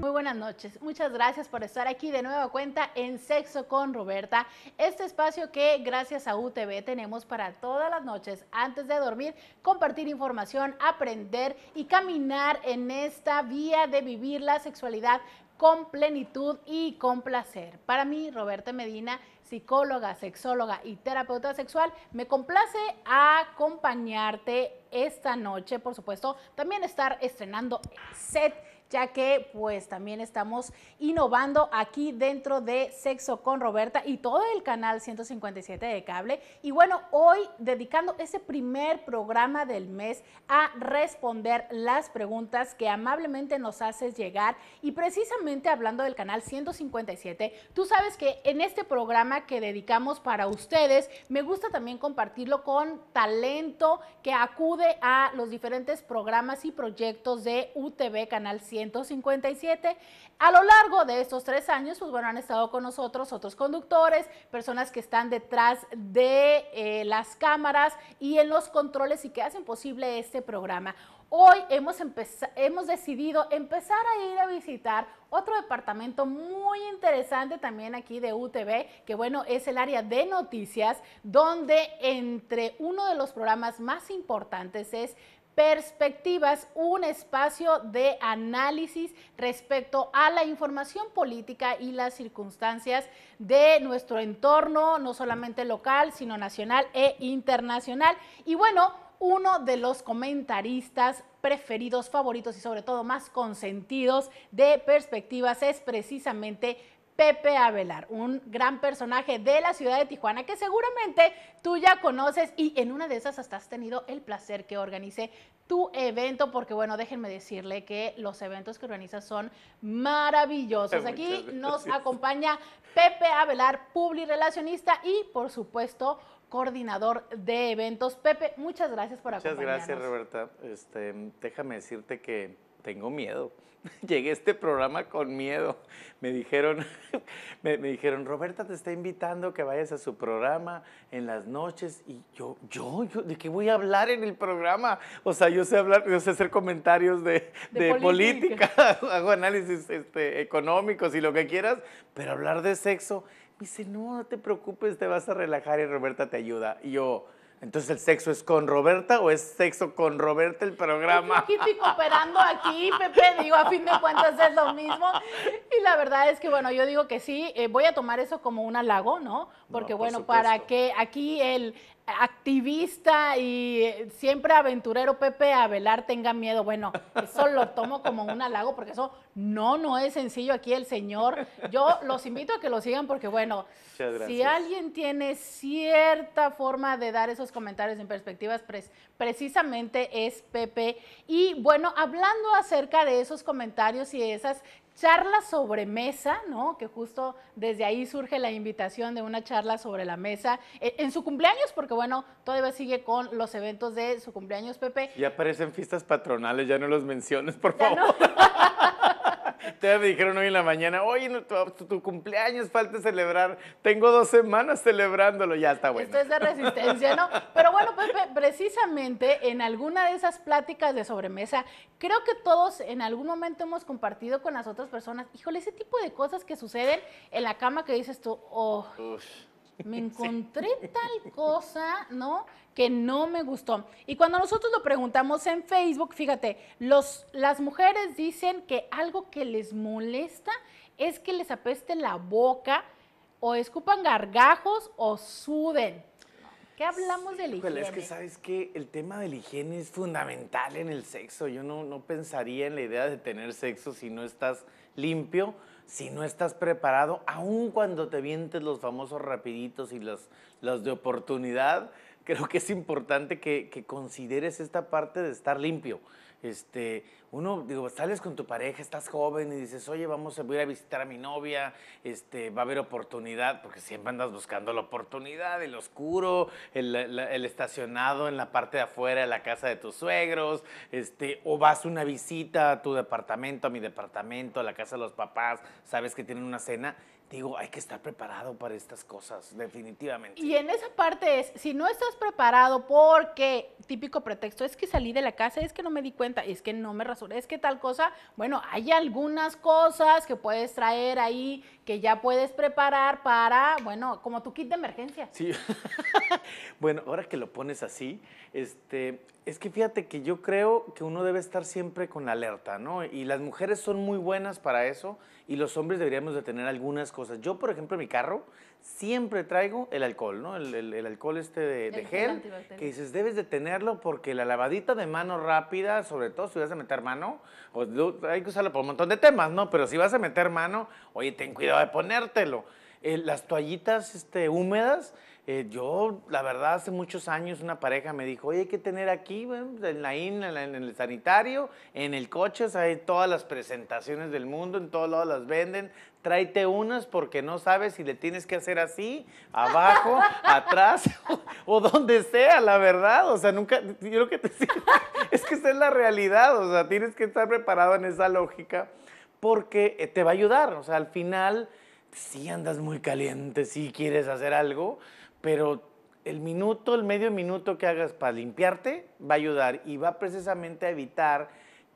Muy buenas noches, muchas gracias por estar aquí de nueva cuenta en Sexo con Roberta, este espacio que gracias a UTV tenemos para todas las noches antes de dormir, compartir información, aprender y caminar en esta vía de vivir la sexualidad con plenitud y con placer. Para mí, Roberta Medina, psicóloga, sexóloga y terapeuta sexual, me complace acompañarte esta noche, por supuesto, también estar estrenando set ya que pues también estamos innovando aquí dentro de Sexo con Roberta y todo el canal 157 de cable. Y bueno, hoy dedicando ese primer programa del mes a responder las preguntas que amablemente nos haces llegar y precisamente hablando del canal 157, tú sabes que en este programa que dedicamos para ustedes, me gusta también compartirlo con talento que acude a los diferentes programas y proyectos de UTV Canal 157 157 A lo largo de estos tres años, pues bueno, han estado con nosotros otros conductores, personas que están detrás de eh, las cámaras y en los controles y que hacen posible este programa. Hoy hemos, hemos decidido empezar a ir a visitar otro departamento muy interesante también aquí de UTV, que bueno, es el área de noticias, donde entre uno de los programas más importantes es Perspectivas, un espacio de análisis respecto a la información política y las circunstancias de nuestro entorno, no solamente local, sino nacional e internacional. Y bueno, uno de los comentaristas preferidos, favoritos y sobre todo más consentidos de perspectivas es precisamente Pepe Abelar, un gran personaje de la ciudad de Tijuana que seguramente tú ya conoces y en una de esas hasta has tenido el placer que organice tu evento, porque bueno, déjenme decirle que los eventos que organizas son maravillosos. Aquí nos acompaña Pepe Avelar, publirelacionista y por supuesto coordinador de eventos. Pepe, muchas gracias por acompañarnos. Muchas gracias, Roberta. Este, déjame decirte que tengo miedo. Llegué a este programa con miedo. Me dijeron, me, dijeron, Roberta te está invitando que vayas a su programa en las noches. Y yo, yo, yo, ¿de qué voy a hablar en el programa? O sea, yo sé hablar, yo sé hacer comentarios de, política, hago análisis este, económicos y lo que quieras, pero hablar de sexo. Me dice, no, no te preocupes, te vas a relajar y Roberta te ayuda. Y yo, entonces, ¿el sexo es con Roberta o es sexo con Roberta el programa? Aquí aquí cooperando aquí, Pepe, digo, a fin de cuentas es lo mismo. Y la verdad es que, bueno, yo digo que sí, eh, voy a tomar eso como un halago, ¿no? Porque, bueno, para que aquí el, activista y siempre aventurero Pepe velar, tenga miedo. Bueno, eso lo tomo como un halago porque eso no, no es sencillo aquí el señor. Yo los invito a que lo sigan porque bueno, si alguien tiene cierta forma de dar esos comentarios en perspectivas, precisamente es Pepe. Y bueno, hablando acerca de esos comentarios y esas charla sobre mesa, ¿no? Que justo desde ahí surge la invitación de una charla sobre la mesa eh, en, su cumpleaños, porque bueno, todavía sigue con los eventos de su cumpleaños, Pepe. Ya aparecen fiestas patronales, ya no los menciones, por favor. Ustedes me dijeron hoy en la mañana, oye, tu, cumpleaños falta celebrar, tengo dos semanas celebrándolo, ya está bueno. Esto es de resistencia, ¿no? Pero bueno, pues, precisamente en alguna de esas pláticas de sobremesa, creo que todos en algún momento hemos compartido con las otras personas, híjole, ese tipo de cosas que suceden en la cama que dices tú, oh me encontré tal cosa, ¿no? Que no me gustó. Y cuando nosotros lo preguntamos en Facebook, fíjate, los, las mujeres dicen que algo que les molesta es que les apeste la boca o escupan gargajos o suden. ¿Qué hablamos de higiene? Es que sabes que el tema de la higiene es fundamental en el sexo. Yo no, no pensaría en la idea de tener sexo si no estás limpio si no estás preparado, aun cuando te vientes los famosos rapiditos y los, de oportunidad, creo que es importante que consideres esta parte de estar limpio. Este, uno, digo, sales con tu pareja, estás joven y dices, oye, vamos a ir a visitar a mi novia, este, va a haber oportunidad, porque siempre andas buscando la oportunidad, el oscuro, el, estacionado en la parte de afuera de la casa de tus suegros, este, o vas una visita a tu departamento, a mi departamento, a la casa de los papás, sabes que tienen una cena digo, hay que estar preparado para estas cosas, definitivamente. Y en esa parte es, si no estás preparado porque, típico pretexto, es que salí de la casa, es que no me di cuenta, es que no me rasuré, es que tal cosa, bueno, hay algunas cosas que puedes traer ahí que ya puedes preparar para, bueno, como tu kit de emergencia. Sí. bueno, ahora que lo pones así, este, es que fíjate que yo creo que uno debe estar siempre con la alerta, ¿no? Y las mujeres son muy buenas para eso y los hombres deberíamos de tener algunas cosas. Yo, por ejemplo, mi carro siempre traigo el alcohol, ¿no? El, alcohol este de, gel, que dices, debes de tenerlo porque la lavadita de mano rápida, sobre todo si vas a meter mano, hay que usarlo por un montón de temas, ¿no? Pero si vas a meter mano, oye, ten cuidado de ponértelo. Eh, las toallitas este, húmedas, eh, yo, la verdad, hace muchos años una pareja me dijo, oye, hay que tener aquí, en la IN, en el sanitario, en el coche, o sea, hay todas las presentaciones del mundo, en todos lados las venden, tráete unas porque no sabes si le tienes que hacer así, abajo, atrás o, donde sea, la verdad, o sea, nunca, yo lo que te es que esa es la realidad, o sea, tienes que estar preparado en esa lógica porque eh, te va a ayudar, o sea, al final, si andas muy caliente, si quieres hacer algo, pero el minuto, el medio minuto que hagas para limpiarte va a ayudar y va precisamente a evitar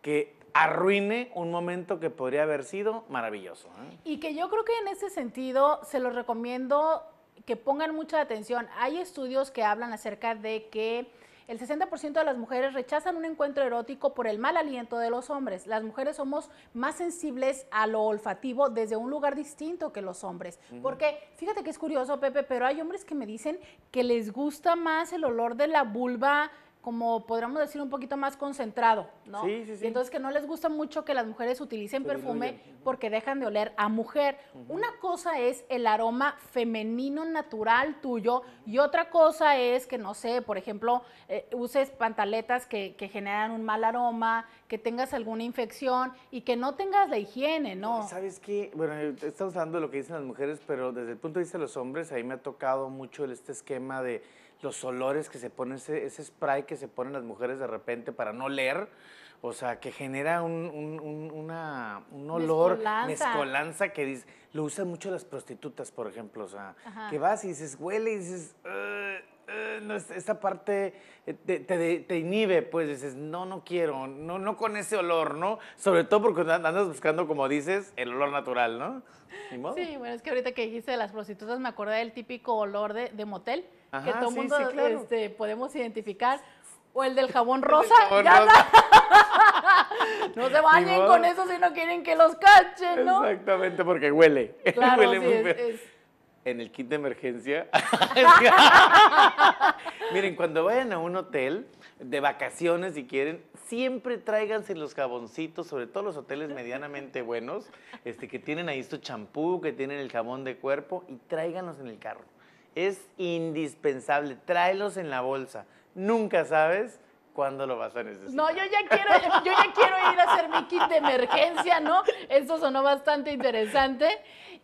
que arruine un momento que podría haber sido maravilloso. ¿eh? Y que yo creo que en ese sentido se los recomiendo que pongan mucha atención. Hay estudios que hablan acerca de que el 60% de las mujeres rechazan un encuentro erótico por el mal aliento de los hombres. Las mujeres somos más sensibles a lo olfativo desde un lugar distinto que los hombres. Porque fíjate que es curioso, Pepe, pero hay hombres que me dicen que les gusta más el olor de la vulva como podríamos decir, un poquito más concentrado, ¿no? Sí, sí, sí. Y entonces que no les gusta mucho que las mujeres utilicen perfume porque dejan de oler a mujer. Una cosa es el aroma femenino natural tuyo y otra cosa es que, no sé, por ejemplo, eh, uses pantaletas que, que, generan un mal aroma, que tengas alguna infección y que no tengas la higiene, ¿no? ¿Sabes qué? Bueno, eh, estamos hablando de lo que dicen las mujeres, pero desde el punto de vista de los hombres, ahí me ha tocado mucho este esquema de los olores que se ponen, ese, spray que se ponen las mujeres de repente para no leer. O sea, que genera un, un, una, olor, mezcolanza. que dice, lo usan mucho las prostitutas, por ejemplo. O sea, que vas y dices, huele y dices, eh, eh, esta parte eh, te, te, inhibe, pues dices, no, no quiero, no, no con ese olor, ¿no? Sobre todo porque andas buscando, como dices, el olor natural, ¿no? Sí, bueno, es que ahorita que dijiste de las prostitutas me acordé del típico olor de, de motel que todo el mundo este, podemos identificar. O el del jabón rosa. no se bañen con eso si no quieren que los cachen, ¿no? Exactamente, porque huele. huele muy En el kit de emergencia. Miren, cuando vayan a un hotel de vacaciones, si quieren, siempre tráiganse los jaboncitos, sobre todo los hoteles medianamente buenos, este, que tienen ahí esto champú, que tienen el jabón de cuerpo, y tráiganlos en el carro es indispensable. Tráelos en la bolsa. Nunca sabes cuándo lo vas a necesitar. No, yo ya quiero, yo ya quiero ir a hacer mi kit de emergencia, ¿no? Esto sonó bastante interesante.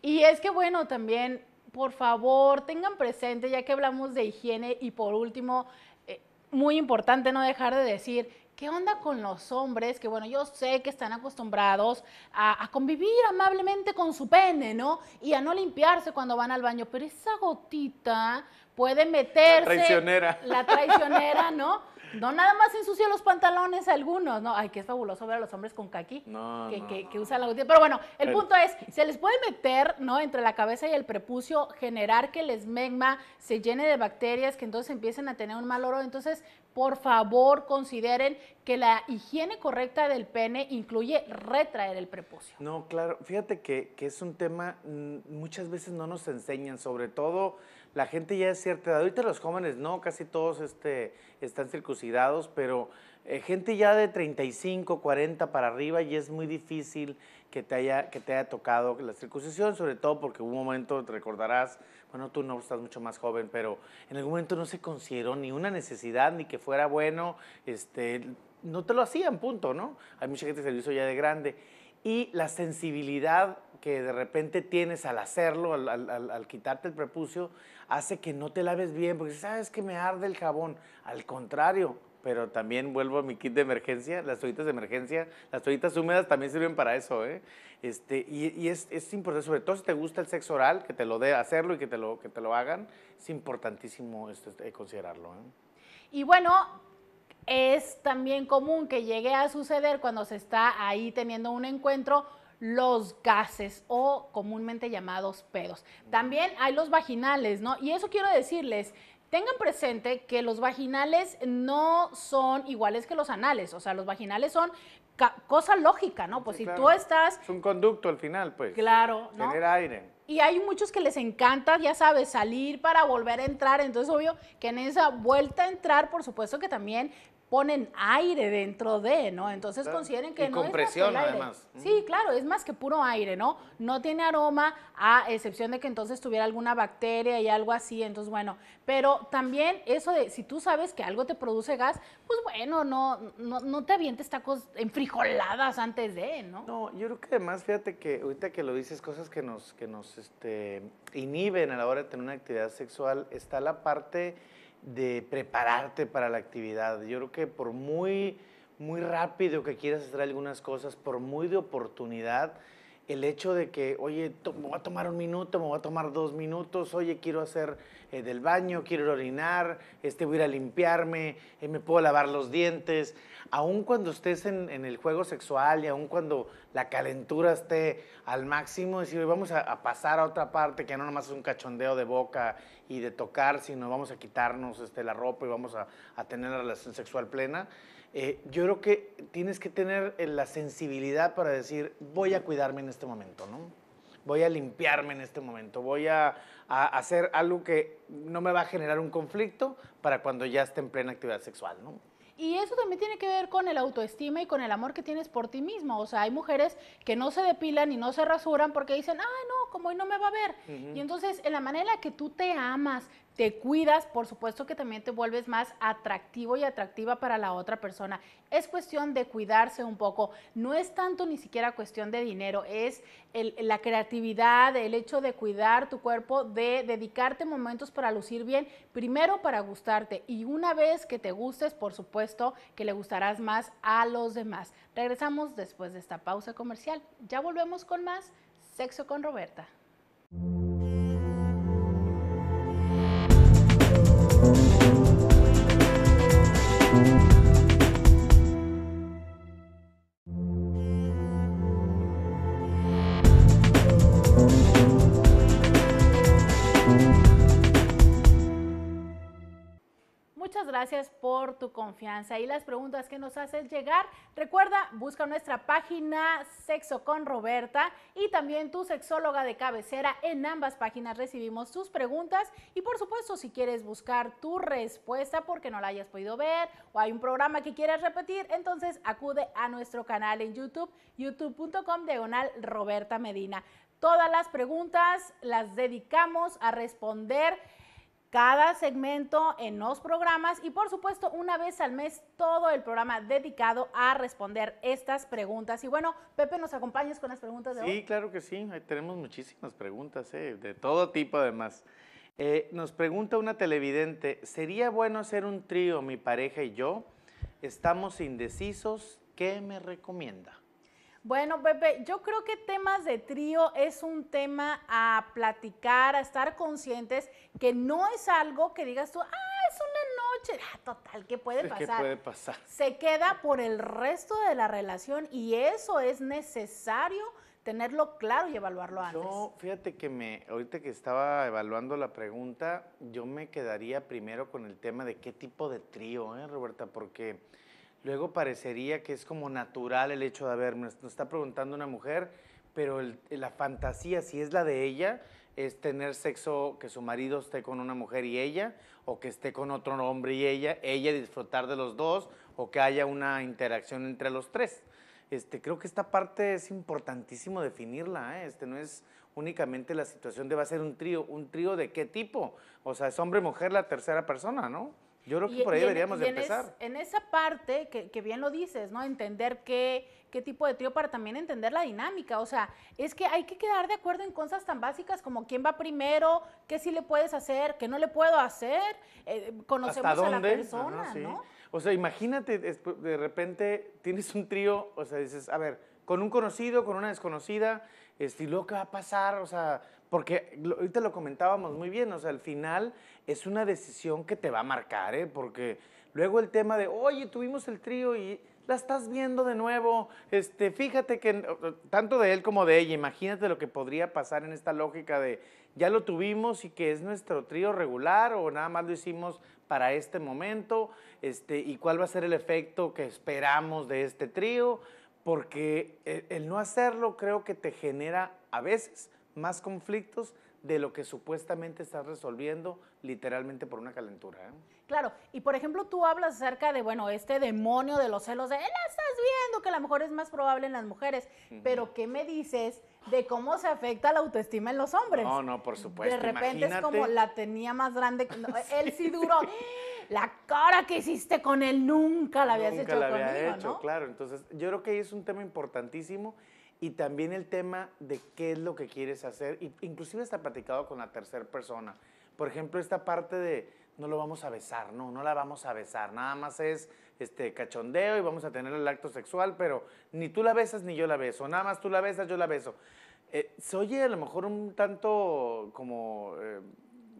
Y es que bueno, también, por favor, tengan presente, ya que hablamos de higiene y por último, eh, muy importante no dejar de decir ¿Qué onda con los hombres? Que bueno, yo sé que están acostumbrados a, convivir amablemente con su pene, ¿no? Y a no limpiarse cuando van al baño, pero esa gotita puede meterse. La traicionera. La traicionera, ¿no? No nada más ensucia los pantalones algunos, ¿no? Ay, que es fabuloso ver a los hombres con caqui no, que, que, usan la gotita. Pero bueno, el, punto es, se les puede meter, ¿no? Entre la cabeza y el prepucio, generar que el esmegma se llene de bacterias, que entonces empiecen a tener un mal oro, Entonces, por favor consideren que la higiene correcta del pene incluye retraer el prepucio. No, claro, fíjate que, es un tema, mm, muchas veces no nos enseñan, sobre todo la gente ya es cierta edad, ahorita los jóvenes no, casi todos este, están circuncidados, pero eh, gente ya de 35, 40 para arriba y es muy difícil que te haya, que te haya tocado la circuncisión, sobre todo porque hubo un momento, te recordarás, bueno, tú no estás mucho más joven, pero en algún momento no se consideró ni una necesidad, ni que fuera bueno, este, no te lo hacían, punto, ¿no? Hay mucha gente que se lo hizo ya de grande. Y la sensibilidad que de repente tienes al hacerlo, al, quitarte el prepucio, hace que no te laves bien, porque sabes que me arde el jabón. Al contrario, pero también vuelvo a mi kit de emergencia, las toallitas de emergencia, las toallitas húmedas también sirven para eso, ¿eh? Este, y, es, es, importante, sobre todo si te gusta el sexo oral, que te lo dé hacerlo y que te lo, que te lo hagan, es importantísimo este, este, considerarlo. ¿eh? Y bueno, es también común que llegue a suceder cuando se está ahí teniendo un encuentro los gases o comúnmente llamados pedos. También hay los vaginales, ¿no? Y eso quiero decirles, Tengan presente que los vaginales no son iguales que los anales, o sea, los vaginales son cosa lógica, ¿no? Pues si tú estás... Es un conducto al final, pues. Claro, Tener aire. Y hay muchos que les encanta, ya sabes, salir para volver a entrar. Entonces, obvio que en esa vuelta a entrar, por supuesto que también ponen aire dentro de, ¿no? Entonces consideren que no es más que además. Sí, claro, es más que puro aire, ¿no? No tiene aroma, a excepción de que entonces tuviera alguna bacteria y algo así, entonces bueno, pero también eso de si tú sabes que algo te produce gas, pues bueno, no no, no te avientes tacos en frijoladas antes de, ¿no? No, yo creo que además fíjate que ahorita que lo dices cosas que nos que nos este inhiben a la hora de tener una actividad sexual, está la parte de prepararte para la actividad. Yo creo que por muy, muy rápido que quieras hacer algunas cosas, por muy de oportunidad, el hecho de que, oye, me voy a tomar un minuto, me voy a tomar dos minutos, oye, quiero hacer eh, del baño, quiero orinar, este, voy a ir a limpiarme, eh, me puedo lavar los dientes. Aun cuando estés en, el juego sexual y aun cuando la calentura esté al máximo, decir, vamos a, pasar a otra parte, que no nomás es un cachondeo de boca y de tocar, sino vamos a quitarnos este, la ropa y vamos a, a tener una relación sexual plena. Eh, yo creo que tienes que tener eh, la sensibilidad para decir, voy a cuidarme en este momento, ¿no? Voy a limpiarme en este momento, voy a, hacer algo que no me va a generar un conflicto para cuando ya esté en plena actividad sexual, Y eso también tiene que ver con el autoestima y con el amor que tienes por ti mismo. O sea, hay mujeres que no se depilan y no se rasuran porque dicen, ah, no, como hoy no me va a ver. Y entonces, en la manera que tú te amas, te cuidas, por supuesto que también te vuelves más atractivo y atractiva para la otra persona. Es cuestión de cuidarse un poco, no es tanto ni siquiera cuestión de dinero, es la creatividad, el hecho de cuidar tu cuerpo, de dedicarte momentos para lucir bien, primero para gustarte y una vez que te gustes, por supuesto que le gustarás más a los demás. Regresamos después de esta pausa comercial. Ya volvemos con más Sexo con Roberta. gracias por tu confianza y las preguntas que nos haces llegar. Recuerda, busca nuestra página Sexo con Roberta y también tu sexóloga de cabecera. En ambas páginas recibimos tus preguntas y por supuesto si quieres buscar tu respuesta porque no la hayas podido ver o hay un programa que quieras repetir, entonces acude a nuestro canal en YouTube, youtube.com diagonal Roberta Medina. Todas las preguntas las dedicamos a responder cada segmento en los programas y por supuesto una vez al mes todo el programa dedicado a responder estas preguntas. Y bueno, Pepe, ¿nos acompañas con las preguntas de hoy? Sí, claro que sí, tenemos muchísimas preguntas, eh, de todo tipo además. Eh, nos pregunta una televidente, ¿sería bueno hacer un trío, mi pareja y yo? Estamos indecisos, ¿qué me recomienda? Bueno, Pepe, yo creo que temas de trío es un tema a platicar, a estar conscientes, que no es algo que digas tú, ah, es una noche, ah, total, ¿qué puede pasar? ¿Qué puede pasar? Se queda por el resto de la relación y eso es necesario tenerlo claro y evaluarlo antes. Yo, fíjate que me, ahorita que estaba evaluando la pregunta, yo me quedaría primero con el tema de qué tipo de trío, ¿eh, Roberta? Porque luego parecería que es como natural el hecho de haber, nos, está preguntando una mujer, pero la fantasía, si es la de ella, es tener sexo, que su marido esté con una mujer y ella, o que esté con otro hombre y ella, ella disfrutar de los dos, o que haya una interacción entre los tres. Este, creo que esta parte es importantísimo definirla, ¿eh? este, no es únicamente la situación de va a ser un trío, un trío de qué tipo, o sea, es hombre, mujer, la tercera persona, ¿no? Yo creo que por ahí deberíamos de empezar. En, esa parte, que, bien lo dices, ¿no? Entender qué, qué tipo de trío para también entender la dinámica. O sea, es que hay que quedar de acuerdo en cosas tan básicas como quién va primero, qué sí le puedes hacer, qué no le puedo hacer. Eh, conocemos a la persona, ¿no? O sea, imagínate, pues, de repente tienes un trío, o sea, dices, a ver, con un conocido, con una desconocida, este, ¿y luego qué va a pasar? O sea, porque ahorita lo comentábamos muy bien, o sea, al final es una decisión que te va a marcar, ¿eh? porque luego el tema de, oye, tuvimos el trío y la estás viendo de nuevo, este, fíjate que eh, tanto de él como de ella, imagínate lo que podría pasar en esta lógica de, ya lo tuvimos y que es nuestro trío regular o nada más lo hicimos para este momento, este, y cuál va a ser el efecto que esperamos de este trío, porque el, eh, el no hacerlo creo que te genera a veces más conflictos de lo que supuestamente estás resolviendo literalmente por una calentura. ¿eh? Claro, y por ejemplo tú hablas acerca de, bueno, este demonio de los celos, de, la estás viendo, que a lo mejor es más probable en las mujeres, pero ¿qué me dices de cómo se afecta la autoestima en los hombres? No, no, por supuesto. De repente es como la tenía más grande, él sí duró. La cara que hiciste con él nunca la habías hecho la había conmigo, hecho, claro. Entonces, yo creo que es un tema importantísimo y también el tema de qué es lo que quieres hacer, y inclusive está platicado con la tercera persona. Por ejemplo, esta parte de no lo vamos a besar, no, no la vamos a besar, nada más es este cachondeo y vamos a tener el acto sexual, pero ni tú la besas ni yo la beso, nada más tú la besas, yo la beso. Eh, se oye a lo mejor un tanto como eh,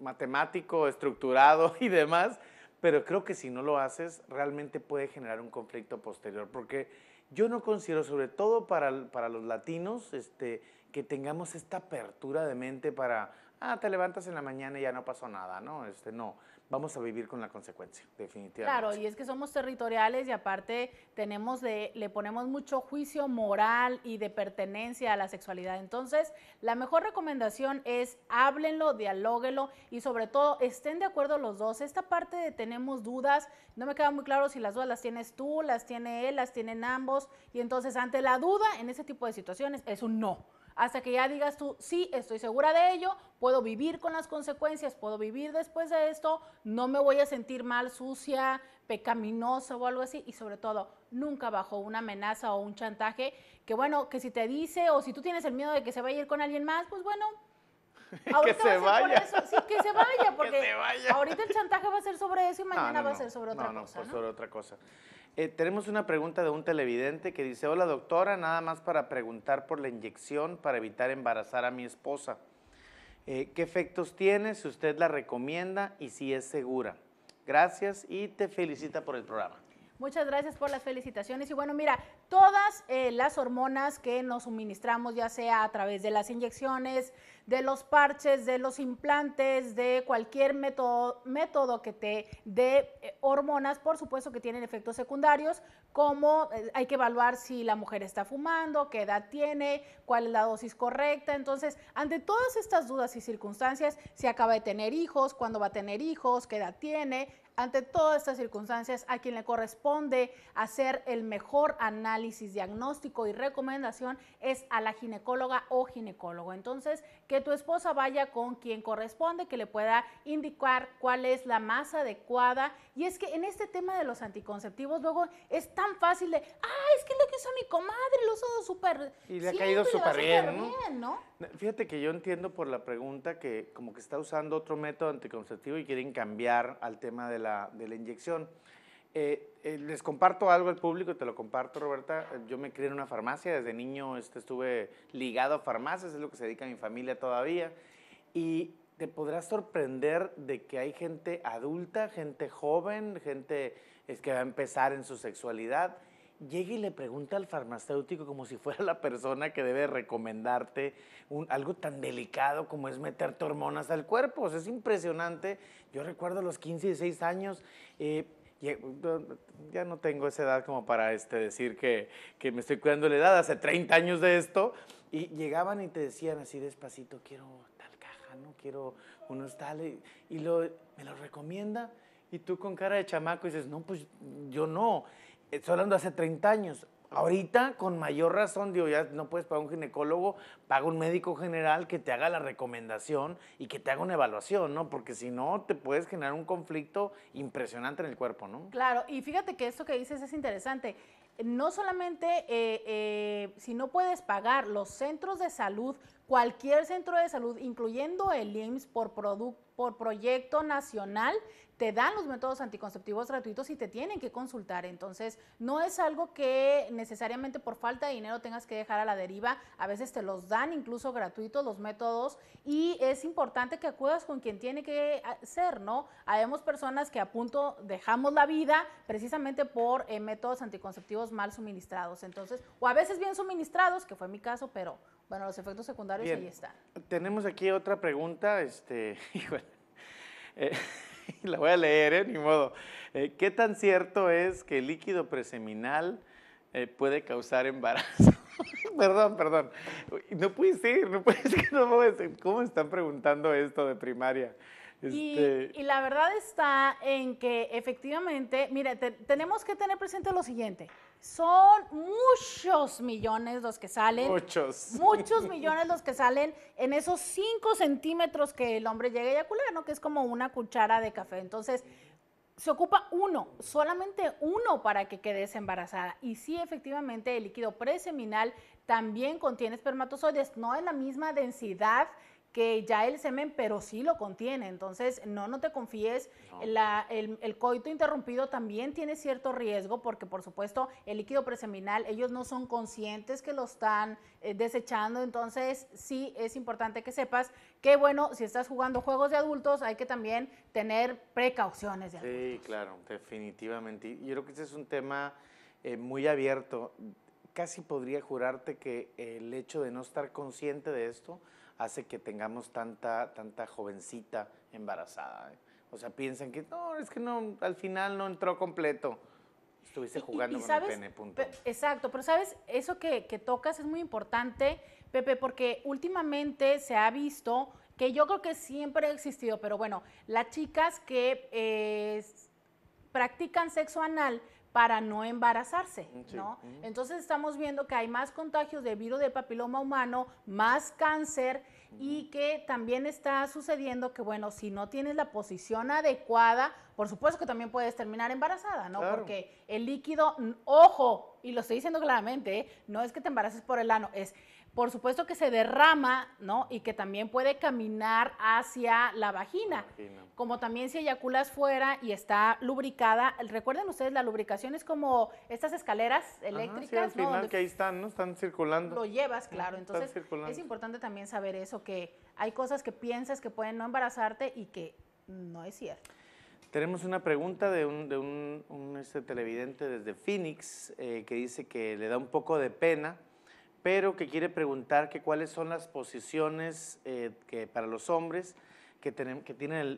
matemático, estructurado y demás, pero creo que si no lo haces realmente puede generar un conflicto posterior, porque yo no considero, sobre todo para, para los latinos, este, que tengamos esta apertura de mente para, ah, te levantas en la mañana y ya no pasó nada, ¿no? Este, no vamos a vivir con la consecuencia, definitivamente. Claro, y es que somos territoriales y aparte tenemos de, le ponemos mucho juicio moral y de pertenencia a la sexualidad. Entonces, la mejor recomendación es háblenlo, dialóguenlo y sobre todo estén de acuerdo los dos. Esta parte de tenemos dudas, no me queda muy claro si las dudas las tienes tú, las tiene él, las tienen ambos. Y entonces, ante la duda, en ese tipo de situaciones, es un no hasta que ya digas tú, sí, estoy segura de ello, puedo vivir con las consecuencias, puedo vivir después de esto, no me voy a sentir mal, sucia, pecaminosa o algo así, y sobre todo, nunca bajo una amenaza o un chantaje, que bueno, que si te dice o si tú tienes el miedo de que se vaya a ir con alguien más, pues bueno, que se vaya. Por eso. Sí, que se vaya, porque ahorita el chantaje va a ser sobre eso y mañana va a ser sobre otra cosa. Pues no, sobre otra cosa. Eh, tenemos una pregunta de un televidente que dice, hola doctora, nada más para preguntar por la inyección para evitar embarazar a mi esposa. Eh, ¿Qué efectos tiene? Si usted la recomienda y si es segura. Gracias y te felicita por el programa. Muchas gracias por las felicitaciones. Y bueno, mira, todas eh, las hormonas que nos suministramos, ya sea a través de las inyecciones, de los parches, de los implantes, de cualquier método, método que te dé eh, hormonas, por supuesto que tienen efectos secundarios, como eh, hay que evaluar si la mujer está fumando, qué edad tiene, cuál es la dosis correcta. Entonces, ante todas estas dudas y circunstancias, si acaba de tener hijos, cuándo va a tener hijos, qué edad tiene, ante todas estas circunstancias a quien le corresponde hacer el mejor análisis, diagnóstico y recomendación es a la ginecóloga o ginecólogo. Entonces, que tu esposa vaya con quien corresponde, que le pueda indicar cuál es la más adecuada. Y es que en este tema de los anticonceptivos luego es tan fácil de, ah, es que lo que usa mi comadre, lo uso súper... Y le ha caído súper bien, ¿no? Fíjate que yo entiendo por la pregunta que como que está usando otro método anticonceptivo y quieren cambiar al tema de la, de la inyección. Eh, eh, les comparto algo al público, te lo comparto, Roberta. Yo me crié en una farmacia, desde niño este, estuve ligado a farmacias, es lo que se dedica a mi familia todavía. Y te podrás sorprender de que hay gente adulta, gente joven, gente es que va a empezar en su sexualidad. Llega y le pregunta al farmacéutico como si fuera la persona que debe recomendarte un, algo tan delicado como es meterte hormonas al cuerpo. es impresionante. Yo recuerdo a los 15 y 16 años. Eh, ya no tengo esa edad como para este, decir que, que me estoy cuidando la edad, hace 30 años de esto, y llegaban y te decían así despacito, quiero tal caja, no quiero unos tales, y lo, me lo recomienda, y tú con cara de chamaco dices, no, pues yo no, estoy hablando hace 30 años, Ahorita, con mayor razón, digo, ya no puedes pagar un ginecólogo, paga un médico general que te haga la recomendación y que te haga una evaluación, ¿no? Porque si no, te puedes generar un conflicto impresionante en el cuerpo, ¿no? Claro, y fíjate que esto que dices es interesante. No solamente eh, eh, si no puedes pagar los centros de salud, cualquier centro de salud, incluyendo el IMSS por, por proyecto nacional, te dan los métodos anticonceptivos gratuitos y te tienen que consultar. Entonces, no es algo que necesariamente por falta de dinero tengas que dejar a la deriva. A veces te los dan incluso gratuitos los métodos y es importante que acudas con quien tiene que ser, ¿no? Habemos personas que a punto dejamos la vida precisamente por eh, métodos anticonceptivos mal suministrados. Entonces, o a veces bien suministrados, que fue mi caso, pero bueno, los efectos secundarios ahí están. Tenemos aquí otra pregunta, este, eh, la voy a leer, ¿eh? ni modo. Eh, ¿Qué tan cierto es que el líquido preseminal eh, puede causar embarazo? perdón, perdón. No puede ser, no puede ser ¿Cómo están preguntando esto de primaria? Este y, la verdad está en que efectivamente, mire, tenemos que tener presente lo siguiente. Son muchos millones los que salen. Muchos. millones los que salen en esos 5 centímetros que el hombre llega a eyacular, ¿no? Que es como una cuchara de café. Entonces, se ocupa uno, solamente uno para que quedes embarazada. Y sí, efectivamente, el líquido preseminal también contiene espermatozoides, no en la misma densidad que ya el semen, pero sí lo contiene. Entonces, no, no te confíes. el, coito interrumpido también tiene cierto riesgo porque, por supuesto, el líquido preseminal, ellos no son conscientes que lo están eh, desechando. Entonces, sí es importante que sepas que, bueno, si estás jugando juegos de adultos, hay que también tener precauciones. De adultos. sí, claro, definitivamente. Yo creo que ese es un tema eh, muy abierto casi podría jurarte que el hecho de no estar consciente de esto hace que tengamos tanta, tanta jovencita embarazada. ¿eh? O sea, piensan que no, es que no, al final no entró completo. Estuviste jugando con el pene, Exacto, pero sabes, eso que, que tocas es muy importante, Pepe, porque últimamente se ha visto que yo creo que siempre ha existido, pero bueno, las chicas que eh, practican sexo anal, para no embarazarse, mm, ¿no? Mm. Entonces estamos viendo que hay más contagios de virus de papiloma humano, más cáncer y que también está sucediendo que, bueno, si no tienes la posición adecuada, por supuesto que también puedes terminar embarazada, ¿no? Porque el líquido, ojo, y lo estoy diciendo claramente, ¿eh? no es que te embaraces por el ano, es por supuesto que se derrama, ¿no? Y que también puede caminar hacia la vagina. Como también si eyaculas fuera y está lubricada. Recuerden ustedes, la lubricación es como estas escaleras eléctricas, ¿no? que ahí están, ¿no? Están circulando. Lo llevas, claro. Entonces, es importante también saber eso, que hay cosas que piensas que pueden no embarazarte y que no es cierto. Tenemos una pregunta de un, de este televidente desde Phoenix eh, que dice que le da un poco de pena pero que quiere preguntar que cuáles son las posiciones eh, que para los hombres que, tienen,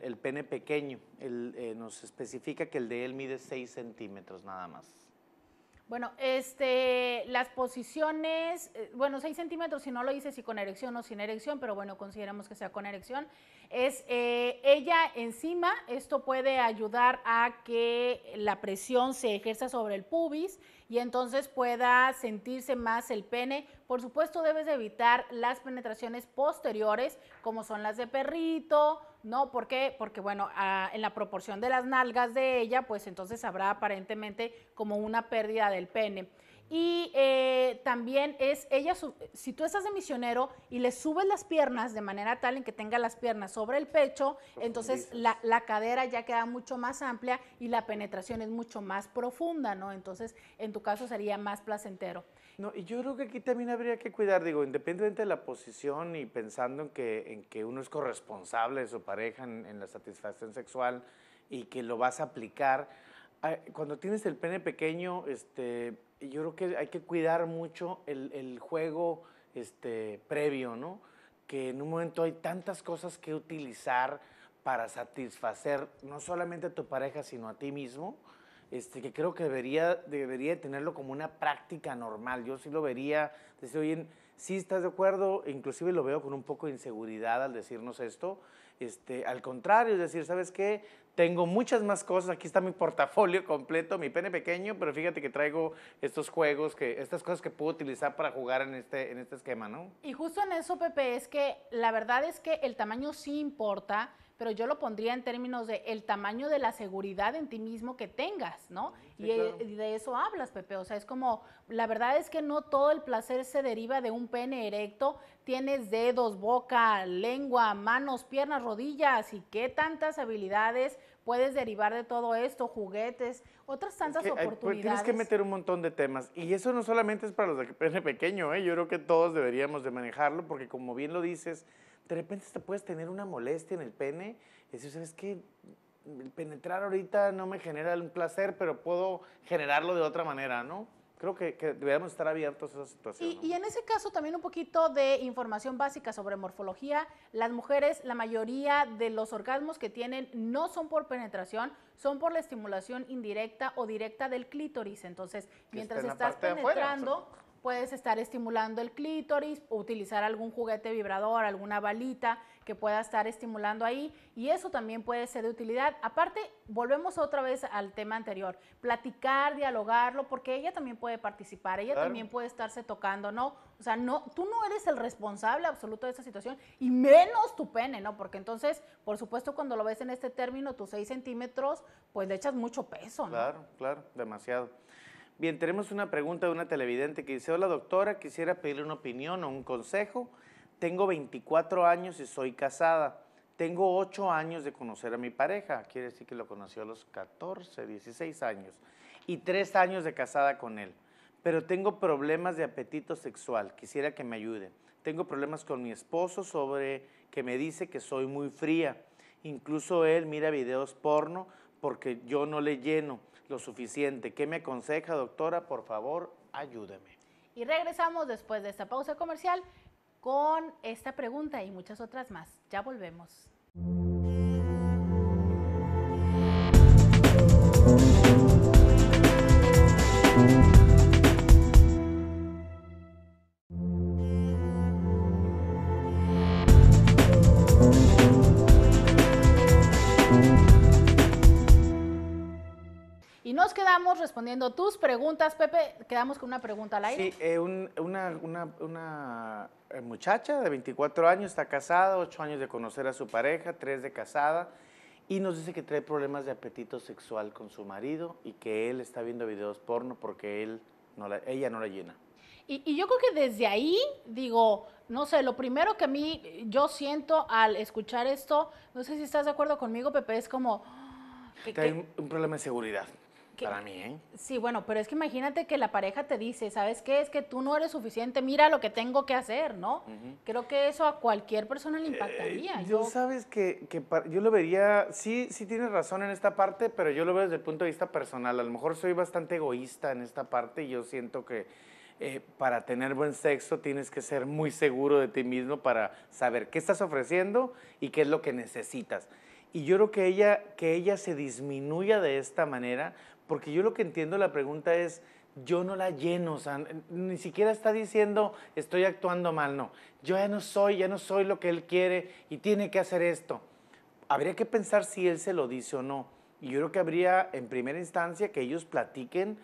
el, pene pequeño. Eh, nos especifica que el de él mide 6 centímetros nada más. Bueno, este, las posiciones, eh, bueno, 6 centímetros si no lo dice si con erección o sin erección, pero bueno, consideramos que sea con erección es eh, ella encima, esto puede ayudar a que la presión se ejerza sobre el pubis y entonces pueda sentirse más el pene. Por supuesto debes evitar las penetraciones posteriores como son las de perrito, ¿no? ¿Por qué? Porque, bueno, en la proporción de las nalgas de ella, pues entonces habrá aparentemente como una pérdida del pene. Y eh, también es, ella, si tú estás de misionero y le subes las piernas de manera tal en que tenga las piernas sobre el pecho, entonces la, la, cadera ya queda mucho más amplia y la penetración es mucho más profunda, ¿no? Entonces, en tu caso sería más placentero. No, y yo creo que aquí también habría que cuidar, digo, independientemente de la posición y pensando en que, en que uno es corresponsable de su pareja en la satisfacción sexual y que lo vas a aplicar, ah, cuando tienes el pene pequeño, este yo creo que hay que cuidar mucho el, el juego este, previo, ¿no? Que en un momento hay tantas cosas que utilizar para satisfacer no solamente a tu pareja, sino a ti mismo, este, que creo que debería, debería tenerlo como una práctica normal. Yo sí lo vería, decir, oye, sí estás de acuerdo, inclusive lo veo con un poco de inseguridad al decirnos esto. Este, al contrario, es decir, ¿sabes qué? Tengo muchas más cosas. Aquí está mi portafolio completo, mi pene pequeño, pero fíjate que traigo estos juegos, que, estas cosas que puedo utilizar para jugar en este, en este esquema, ¿no? Y justo en eso, Pepe, es que la verdad es que el tamaño sí importa pero yo lo pondría en términos de el tamaño de la seguridad en ti mismo que tengas, ¿no? Eh, y, de eso hablas, Pepe. O sea, es como, la verdad es que no todo el placer se deriva de un pene erecto. Tienes dedos, boca, lengua, manos, piernas, rodillas y qué tantas habilidades puedes derivar de todo esto, juguetes, otras tantas pues, tienes que meter un montón de temas y eso no solamente es para los de pene pequeño, ¿eh? yo creo que todos deberíamos de manejarlo porque como bien lo dices, de repente te puedes tener una molestia en el pene y decir, ¿sabes qué? Penetrar ahorita no me genera un placer, pero puedo generarlo de otra manera, ¿no? Creo que, deberíamos estar abiertos a esa situación. Y, en ese caso también un poquito de información básica sobre morfología. Las mujeres, la mayoría de los orgasmos que tienen no son por penetración, son por la estimulación indirecta o directa del clítoris. Entonces, mientras estás penetrando... Puedes estar estimulando el clítoris, utilizar algún juguete vibrador, alguna balita que pueda estar estimulando ahí y eso también puede ser de utilidad. Aparte, volvemos otra vez al tema anterior, platicar, dialogarlo, porque ella también puede participar, ella también puede estarse tocando, ¿no? O sea, no, tú no eres el responsable absoluto de esta situación y menos tu pene, ¿no? Porque entonces, por supuesto, cuando lo ves en este término, tus 6 centímetros, pues le echas mucho peso, ¿no? Claro, claro, demasiado. Bien, tenemos una pregunta de una televidente que dice, hola doctora, quisiera pedirle una opinión o un consejo. Tengo 24 años y soy casada. Tengo 8 años de conocer a mi pareja, quiere decir que lo conoció a los 14, 16 años, y 3 años de casada con él. Pero tengo problemas de apetito sexual, quisiera que me ayude. Tengo problemas con mi esposo sobre que me dice que soy muy fría. Incluso él mira videos porno porque yo no le lleno lo suficiente. ¿Qué me aconseja, doctora? Por favor, ayúdeme. Y regresamos después de esta pausa comercial con esta pregunta y muchas otras más. Ya volvemos. Y nos quedamos respondiendo tus preguntas, Pepe. Quedamos con una pregunta al aire. Sí, eh, una, una, una, eh, muchacha de 24 años está casada, 8 años de conocer a su pareja, 3 de casada, y nos dice que trae problemas de apetito sexual con su marido y que él está viendo videos porno porque él no ella no la llena. Y, yo creo que desde ahí, digo, no sé, lo primero que a mí yo siento al escuchar esto, no sé si estás de acuerdo conmigo, Pepe, es como... Que, Hay un, problema de seguridad para mí, ¿eh? Sí, bueno, pero es que imagínate que la pareja te dice, ¿sabes qué? Es que tú no eres suficiente, mira lo que tengo que hacer, ¿no? Creo que eso a cualquier persona le eh, impactaría. yo, sabes que, yo lo vería, sí, sí tienes razón en esta parte, pero yo lo veo desde el punto de vista personal. A lo mejor soy bastante egoísta en esta parte y yo siento que... Eh, para tener buen sexo tienes que ser muy seguro de ti mismo para saber qué estás ofreciendo y qué es lo que necesitas. Y yo creo que ella, que ella se disminuya de esta manera porque yo lo que entiendo la pregunta es, yo no la lleno, ni siquiera está diciendo estoy actuando mal, no. Yo ya no soy, ya no soy lo que él quiere y tiene que hacer esto. Habría que pensar si él se lo dice o no. Y yo creo que habría en primera instancia que ellos platiquen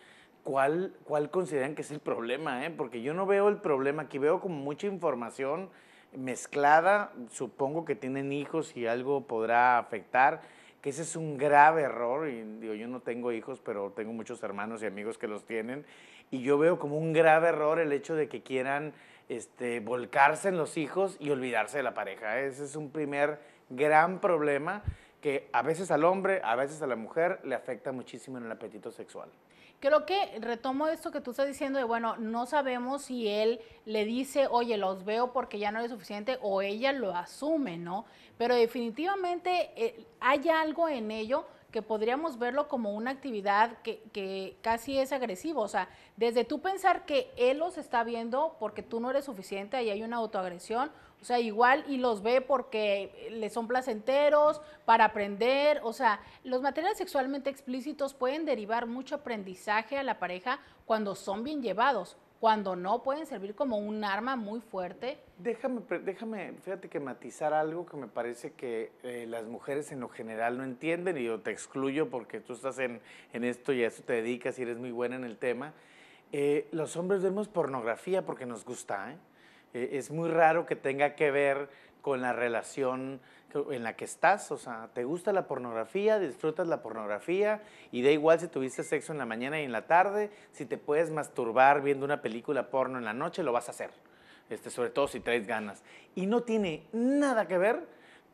cuál, cuál consideran que es el problema, ¿eh? porque yo no veo el problema aquí, veo como mucha información mezclada, supongo que tienen hijos y algo podrá afectar que ese es un grave error, y digo, yo no tengo hijos, pero tengo muchos hermanos y amigos que los tienen, y yo veo como un grave error el hecho de que quieran este, volcarse en los hijos y olvidarse de la pareja. Ese es un primer gran problema que a veces al hombre, a veces a la mujer, le afecta muchísimo en el apetito sexual. Creo que retomo esto que tú estás diciendo de, bueno, no sabemos si él le dice, oye, los veo porque ya no eres suficiente, o ella lo asume, ¿no? Pero definitivamente eh, hay algo en ello que podríamos verlo como una actividad que, casi es agresivo. O sea, desde tú pensar que él los está viendo porque tú no eres suficiente, ahí hay una autoagresión, o sea, igual y los ve porque les son placenteros, para aprender. O sea, los materiales sexualmente explícitos pueden derivar mucho aprendizaje a la pareja cuando son bien llevados. Cuando no, pueden servir como un arma muy fuerte. Déjame, déjame fíjate que matizar algo que me parece que eh, las mujeres en lo general no entienden, y yo te excluyo porque tú estás en, esto y a eso te dedicas y eres muy buena en el tema. Eh, los hombres vemos pornografía porque nos gusta, ¿eh? Eh, es muy raro que tenga que ver con la relación en la que estás, o sea, te gusta la pornografía, disfrutas la pornografía y da igual si tuviste sexo en la mañana y en la tarde, si te puedes masturbar viendo una película porno en la noche, lo vas a hacer, este, sobre todo si traes ganas. Y no tiene nada que ver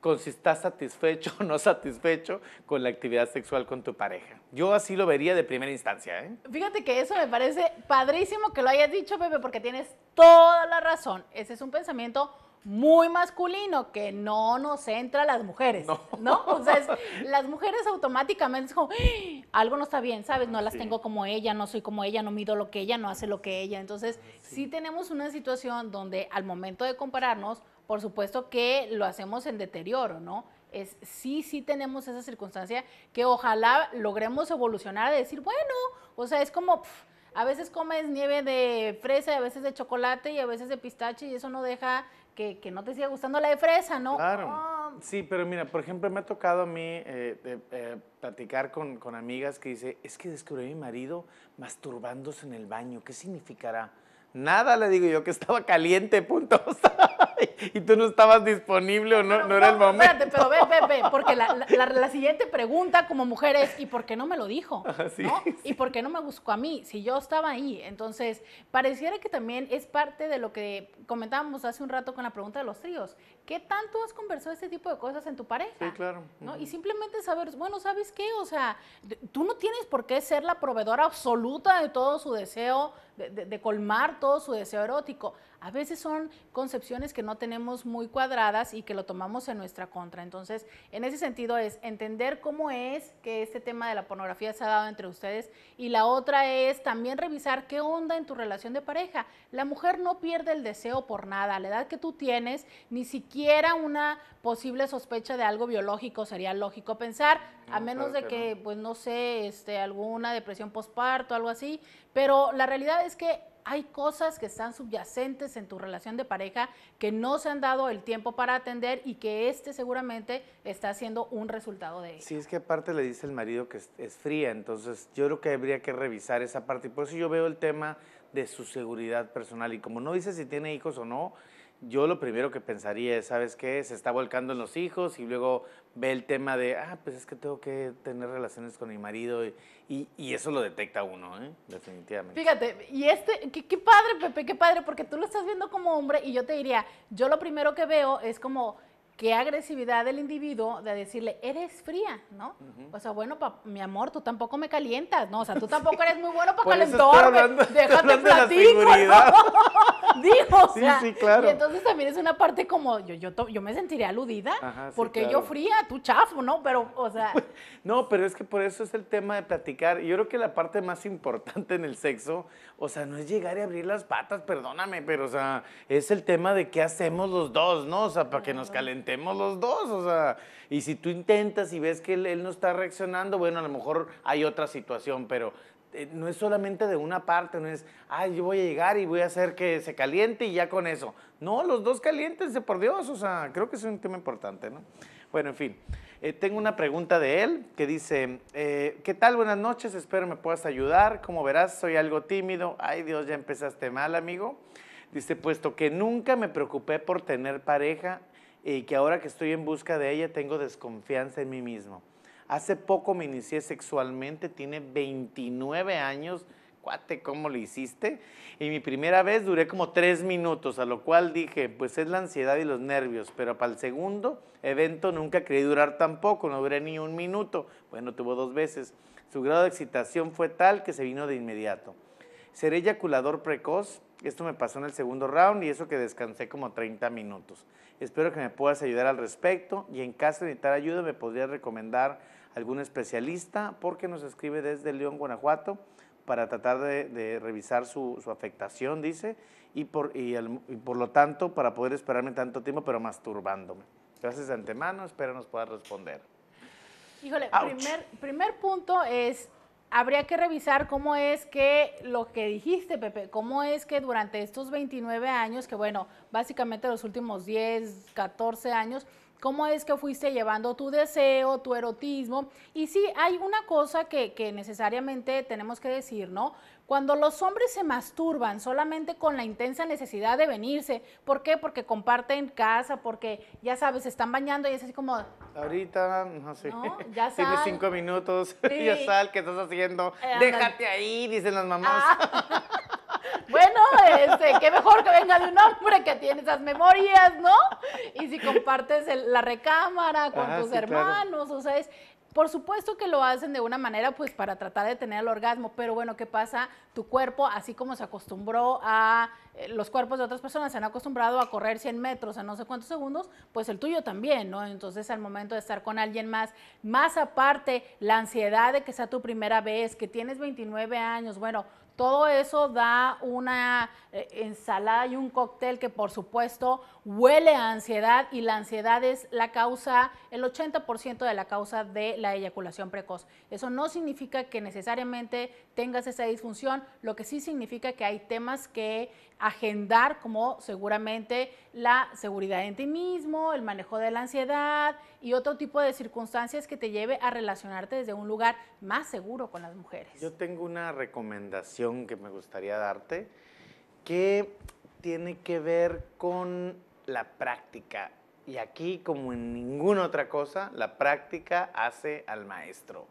con si estás satisfecho o no satisfecho con la actividad sexual con tu pareja. Yo así lo vería de primera instancia. ¿eh? Fíjate que eso me parece padrísimo que lo hayas dicho, Pepe, porque tienes toda la razón. Ese es un pensamiento muy masculino que no nos entra a las mujeres, ¿no? O sea, las mujeres automáticamente es como, ¡Ah! algo no está bien, ¿sabes? No las tengo como ella, no soy como ella, no mido lo que ella, no hace lo que ella. Entonces, si sí tenemos una situación donde al momento de compararnos, por supuesto que lo hacemos en deterioro, ¿no? Es, sí, sí tenemos esa circunstancia que ojalá logremos evolucionar, a decir, bueno, o sea, es como... a veces comes nieve de fresa, y a veces de chocolate y a veces de pistache y eso no deja que, no te siga gustando la de fresa, ¿no? Claro. Ah. Sí, pero mira, por ejemplo, me ha tocado a mí eh, eh, eh, platicar con, con, amigas que dice, es que descubrí a mi marido masturbándose en el baño, ¿qué significará? Nada le digo yo que estaba caliente, punto. y tú no estabas disponible o no, era el momento. Espérate, pero ve, ve, ve, porque la, siguiente pregunta como mujer es, ¿y por qué no me lo dijo? Ah, ¿no? ¿Y por qué no me buscó a mí? Si yo estaba ahí. Entonces, pareciera que también es parte de lo que comentábamos hace un rato con la pregunta de los tríos, ¿Qué tanto has conversado este tipo de cosas en tu pareja? Sí, claro. ¿no? Y simplemente saber, bueno, ¿sabes qué? O sea, tú no tienes por qué ser la proveedora absoluta de todo su deseo, de, colmar todo su deseo erótico. A veces son concepciones que no tenemos muy cuadradas y que lo tomamos en nuestra contra. Entonces, en ese sentido es entender cómo es que este tema de la pornografía se ha dado entre ustedes y la otra es también revisar qué onda en tu relación de pareja. La mujer no pierde el deseo por nada. A La edad que tú tienes, ni siquiera era una posible sospecha de algo biológico, sería lógico pensar, a menos de que, pues no sé, este, alguna depresión postparto, algo así, pero la realidad es que hay cosas que están subyacentes en tu relación de pareja que no se han dado el tiempo para atender y que este seguramente está siendo un resultado de eso. Sí, es que aparte le dice el marido que es, fría, entonces yo creo que habría que revisar esa parte y por eso yo veo el tema de su seguridad personal y como no dice si tiene hijos o no, yo lo primero que pensaría es, ¿sabes qué? Se está volcando en los hijos y luego ve el tema de, ah, pues es que tengo que tener relaciones con mi marido y, eso lo detecta uno, ¿eh? Definitivamente. Fíjate, y este, qué padre, Pepe, qué padre, porque tú lo estás viendo como hombre y yo te diría, yo lo primero que veo es como qué agresividad del individuo de decirle, eres fría, ¿no? O sea, bueno, mi amor, tú tampoco me calientas, ¿no? O sea, tú tampoco eres muy bueno para calentarme, déjate platico, ¿no? Digo, o sea, sí, claro. y entonces también es una parte como, yo, yo, yo me sentiré aludida, porque yo fría, tú chafo, ¿no? Pero, o sea... No, pero es que por eso es el tema de platicar. Yo creo que la parte más importante en el sexo, o sea, no es llegar y abrir las patas, perdóname, pero, o sea, es el tema de qué hacemos los dos, ¿no? O sea, para que nos calentemos los dos, o sea, y si tú intentas y ves que él, no está reaccionando, bueno, a lo mejor hay otra situación, pero eh, no es solamente de una parte, no es, ay, yo voy a llegar y voy a hacer que se caliente y ya con eso. No, los dos caliéntense, por Dios, o sea, creo que es un tema importante, ¿no? Bueno, en fin. Eh, tengo una pregunta de él que dice, eh, ¿qué tal? Buenas noches, espero me puedas ayudar. Como verás, soy algo tímido. Ay Dios, ya empezaste mal, amigo. Dice, puesto que nunca me preocupé por tener pareja, y que ahora que estoy en busca de ella tengo desconfianza en mí mismo. Hace poco me inicié sexualmente, tiene 29 años, cuate, ¿cómo lo hiciste? Y mi primera vez duré como tres minutos, a lo cual dije, pues es la ansiedad y los nervios, pero para el segundo evento nunca creí durar tampoco, no duré ni un minuto, bueno, tuvo dos veces. Su grado de excitación fue tal que se vino de inmediato. Seré eyaculador precoz. Esto me pasó en el segundo round y eso que descansé como 30 minutos. Espero que me puedas ayudar al respecto y en caso de necesitar ayuda me podrías recomendar algún especialista porque nos escribe desde León, Guanajuato para tratar de, revisar su, afectación, dice, y por, por lo tanto para poder esperarme tanto tiempo, pero masturbándome. Gracias de antemano, espero nos puedas responder. Híjole, primer punto es habría que revisar cómo es que lo que dijiste, Pepe, cómo es que durante estos 29 años, que bueno, básicamente los últimos 10, 14 años, cómo es que fuiste llevando tu deseo, tu erotismo. Y sí, hay una cosa que, necesariamente tenemos que decir, ¿no? Cuando los hombres se masturban solamente con la intensa necesidad de venirse, ¿por qué? Porque comparten casa, porque ya sabes, están bañando y es así como... Ahorita, no sé, Ya cinco minutos, ya sal, ¿qué estás haciendo? Eh, Déjate ahí, dicen las mamás. Ah. bueno, este, qué mejor que venga de un hombre que tiene esas memorias, ¿no? Y si compartes la recámara con ah, tus hermanos, o sea, es, por supuesto que lo hacen de una manera pues para tratar de tener el orgasmo, pero bueno, ¿qué pasa? Tu cuerpo, así como se acostumbró a eh, los cuerpos de otras personas, se han acostumbrado a correr 100 metros en no sé cuántos segundos, pues el tuyo también, ¿no? Entonces al momento de estar con alguien más, más aparte la ansiedad de que sea tu primera vez, que tienes 29 años, bueno, todo eso da una eh, ensalada y un cóctel que por supuesto huele a ansiedad y la ansiedad es la causa, el 80% de la causa de la eyaculación precoz. Eso no significa que necesariamente tengas esa disfunción, lo que sí significa que hay temas que agendar como seguramente la seguridad en ti mismo, el manejo de la ansiedad y otro tipo de circunstancias que te lleve a relacionarte desde un lugar más seguro con las mujeres. Yo tengo una recomendación que me gustaría darte que tiene que ver con la práctica. Y aquí, como en ninguna otra cosa, la práctica hace al maestro.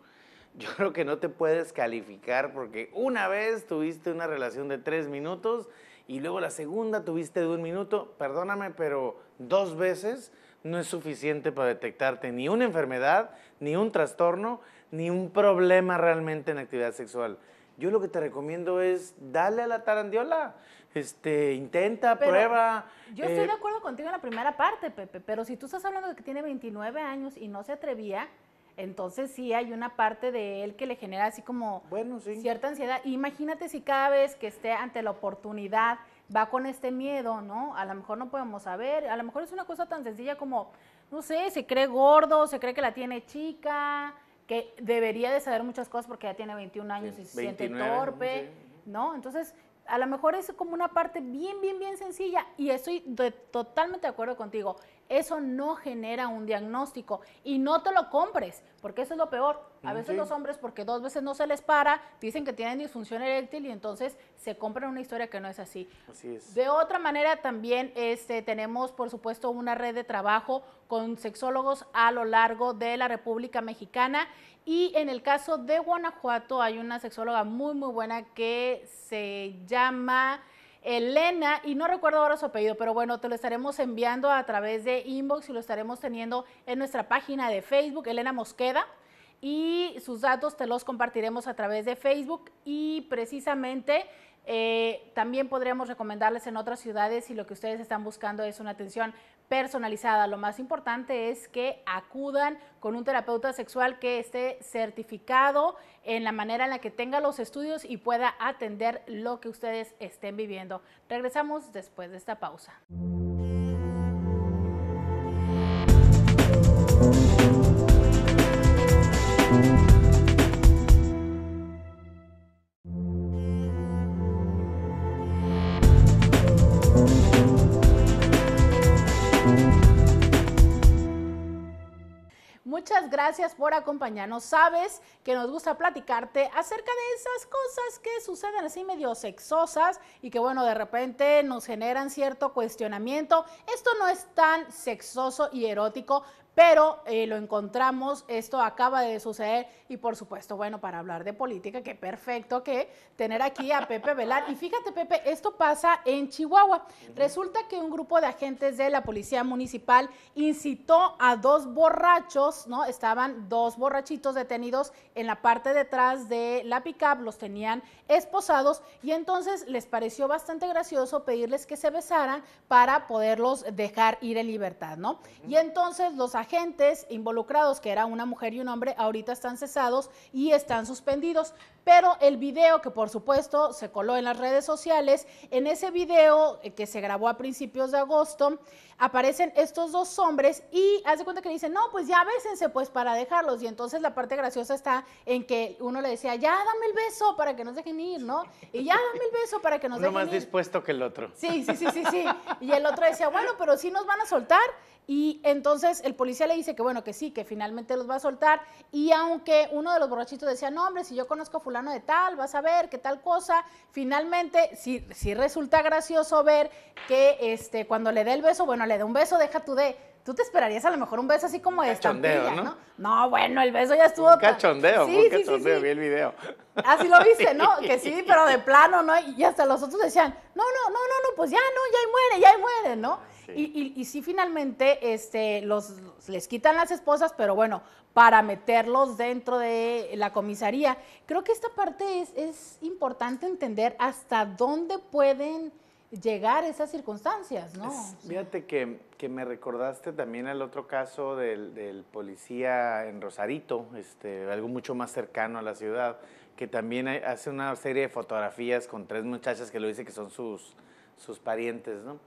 Yo creo que no te puedes calificar porque una vez tuviste una relación de tres minutos y luego la segunda tuviste de un minuto. Perdóname, pero dos veces no es suficiente para detectarte ni una enfermedad, ni un trastorno, ni un problema realmente en actividad sexual. Yo lo que te recomiendo es dale a la tarandiola este, intenta, prueba. Yo estoy de eh, acuerdo contigo en la primera parte, Pepe, pero si tú estás hablando de que tiene 29 años y no se atrevía, entonces sí hay una parte de él que le genera así como cierta ansiedad. Imagínate si cada vez que esté ante la oportunidad va con este miedo, ¿no? A lo mejor no podemos saber, a lo mejor es una cosa tan sencilla como, no sé, se cree gordo, se cree que la tiene chica, que debería de saber muchas cosas porque ya tiene 21 años y se siente torpe, ¿no? Entonces a lo mejor es como una parte bien, bien, bien sencilla y estoy totalmente de acuerdo contigo. Eso no genera un diagnóstico y no te lo compres, porque eso es lo peor. A veces los hombres, porque dos veces no se les para, dicen que tienen disfunción eréctil y entonces se compran una historia que no es así. Así es. De otra manera, también este, tenemos, por supuesto, una red de trabajo con sexólogos a lo largo de la República Mexicana y en el caso de Guanajuato hay una sexóloga muy, muy buena que se llama... Elena, y no recuerdo ahora su apellido, pero bueno, te lo estaremos enviando a través de inbox y lo estaremos teniendo en nuestra página de Facebook, Elena Mosqueda, y sus datos te los compartiremos a través de Facebook y precisamente eh, también podríamos recomendarles en otras ciudades si lo que ustedes están buscando es una atención personalizada. Lo más importante es que acudan con un terapeuta sexual que esté certificado en la manera en la que tenga los estudios y pueda atender lo que ustedes estén viviendo. Regresamos después de esta pausa. Muchas gracias por acompañarnos. Sabes que nos gusta platicarte acerca de esas cosas que suceden así medio sexosas y que bueno, de repente nos generan cierto cuestionamiento. Esto no es tan sexoso y erótico, pero eh, lo encontramos, esto acaba de suceder y por supuesto, bueno, para hablar de política, qué perfecto que tener aquí a Pepe Velar. Y fíjate, Pepe, esto pasa en Chihuahua. Resulta que un grupo de agentes de la Policía Municipal incitó a dos borrachos, ¿no? Estaban dos borrachitos detenidos en la parte detrás de la pickup, los tenían esposados y entonces les pareció bastante gracioso pedirles que se besaran para poderlos dejar ir en libertad, ¿no? Y entonces los agentes involucrados, que era una mujer y un hombre, ahorita están cesados y están suspendidos. Pero el video que por supuesto se coló en las redes sociales, en ese video eh, que se grabó a principios de agosto, aparecen estos dos hombres y hace cuenta que le dicen, no, pues ya bésense pues para dejarlos. Y entonces la parte graciosa está en que uno le decía, ya dame el beso para que nos dejen ir, ¿no? Y ya dame el beso para que nos dejen ir. Uno más dispuesto que el otro. Sí, sí, sí, sí, sí. Y el otro decía, bueno, pero sí nos van a soltar. Y entonces el policía le dice que bueno, que sí, que finalmente los va a soltar. Y aunque uno de los borrachitos decía, no, hombre, si yo conozco a plano de tal, vas a ver qué tal cosa. Finalmente, si, si resulta gracioso ver que este, cuando le dé el beso, bueno, le dé un beso, deja tú de... Tú te esperarías a lo mejor un beso así como de estampilla, ¿no? ¿no? bueno, el beso ya estuvo... Un cachondeo, sí, un cachondeo, vi el video. Así ah, lo viste, ¿no? Que sí, pero de plano, ¿no? Y hasta los otros decían, no, no, no, no, no, pues ya no, ya muere, ya muere, ¿no? Y, sí, finalmente este, los, les quitan las esposas, pero bueno, para meterlos dentro de la comisaría. Creo que esta parte es, importante entender hasta dónde pueden llegar esas circunstancias, ¿no? fíjate que, me recordaste también al otro caso del, policía en Rosarito, este, algo mucho más cercano a la ciudad, que también hace una serie de fotografías con tres muchachas que lo dice que son sus, sus parientes, ¿no?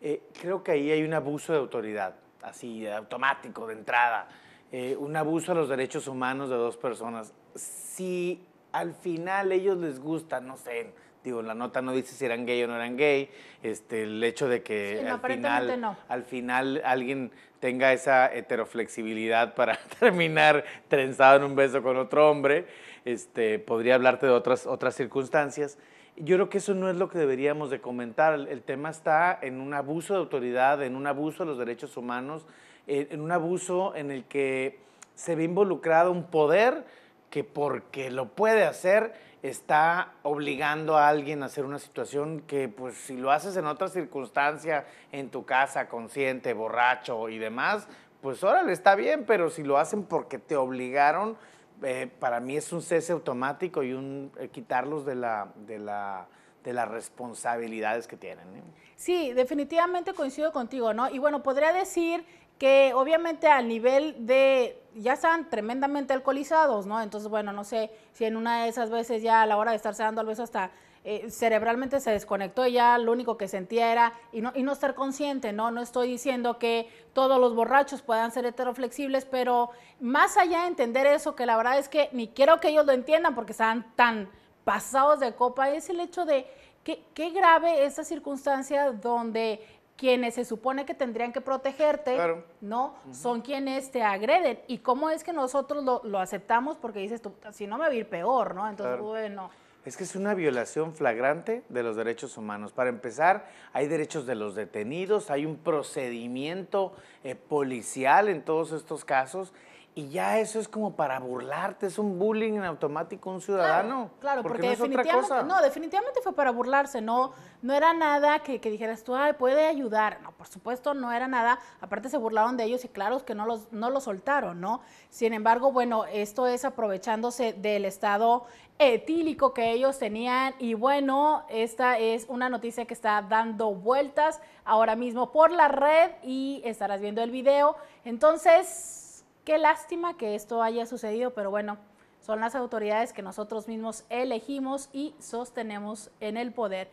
Eh, creo que ahí hay un abuso de autoridad, así automático, de entrada, eh, un abuso a los derechos humanos de dos personas. Si al final ellos les gusta, no sé, digo, la nota no dice si eran gay o no eran gay, este, el hecho de que al, final, al final alguien tenga esa heteroflexibilidad para terminar trenzado en un beso con otro hombre, este, podría hablarte de otras, otras circunstancias. Yo creo que eso no es lo que deberíamos de comentar. El, tema está en un abuso de autoridad, en un abuso de los derechos humanos, en, en un abuso en el que se ve involucrado un poder que porque lo puede hacer está obligando a alguien a hacer una situación que pues si lo haces en otra circunstancia, en tu casa, consciente, borracho y demás, pues órale, está bien, pero si lo hacen porque te obligaron, eh, para mí es un cese automático y un eh, quitarlos de la, de la de las responsabilidades que tienen. Sí, definitivamente coincido contigo, ¿no? Y bueno, podría decir que obviamente al nivel de ya están tremendamente alcoholizados, ¿no? Entonces, bueno, no sé si en una de esas veces ya a la hora de estarse dando al beso hasta eh, cerebralmente se desconectó y ya lo único que sentía era, y no, y no estar consciente, ¿no? No estoy diciendo que todos los borrachos puedan ser heteroflexibles, pero más allá de entender eso, que la verdad es que ni quiero que ellos lo entiendan porque están tan pasados de copa, es el hecho de qué, qué grave esa circunstancia donde quienes se supone que tendrían que protegerte, ¿no? Son quienes te agreden. ¿Y cómo es que nosotros lo, lo aceptamos? Porque dices, tú, si no me va a ir peor, ¿no? Entonces, bueno es que es una violación flagrante de los derechos humanos. Para empezar, hay derechos de los detenidos, hay un procedimiento eh, policial en todos estos casos y ya eso es como para burlarte, es un bullying en automático un ciudadano. Claro, porque, definitivamente, fue para burlarse, no, no era nada que, dijeras tú, ay, puede ayudar. No, por supuesto, no era nada. Aparte se burlaron de ellos y claro es que no no los soltaron, ¿no? Sin embargo, bueno, esto es aprovechándose del estado etílico que ellos tenían. Y bueno, esta es una noticia que está dando vueltas ahora mismo por la red y estarás viendo el video. Entonces, Qué lástima que esto haya sucedido, pero bueno, son las autoridades que nosotros mismos elegimos y sostenemos en el poder.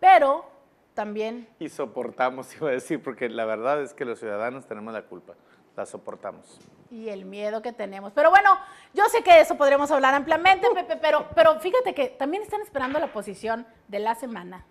Pero también... Y soportamos, iba a decir, porque la verdad es que los ciudadanos tenemos la culpa, la soportamos. Y el miedo que tenemos. Pero bueno, yo sé que de eso podremos hablar ampliamente, uh. Pepe, pero, pero fíjate que también están esperando la posición de la semana.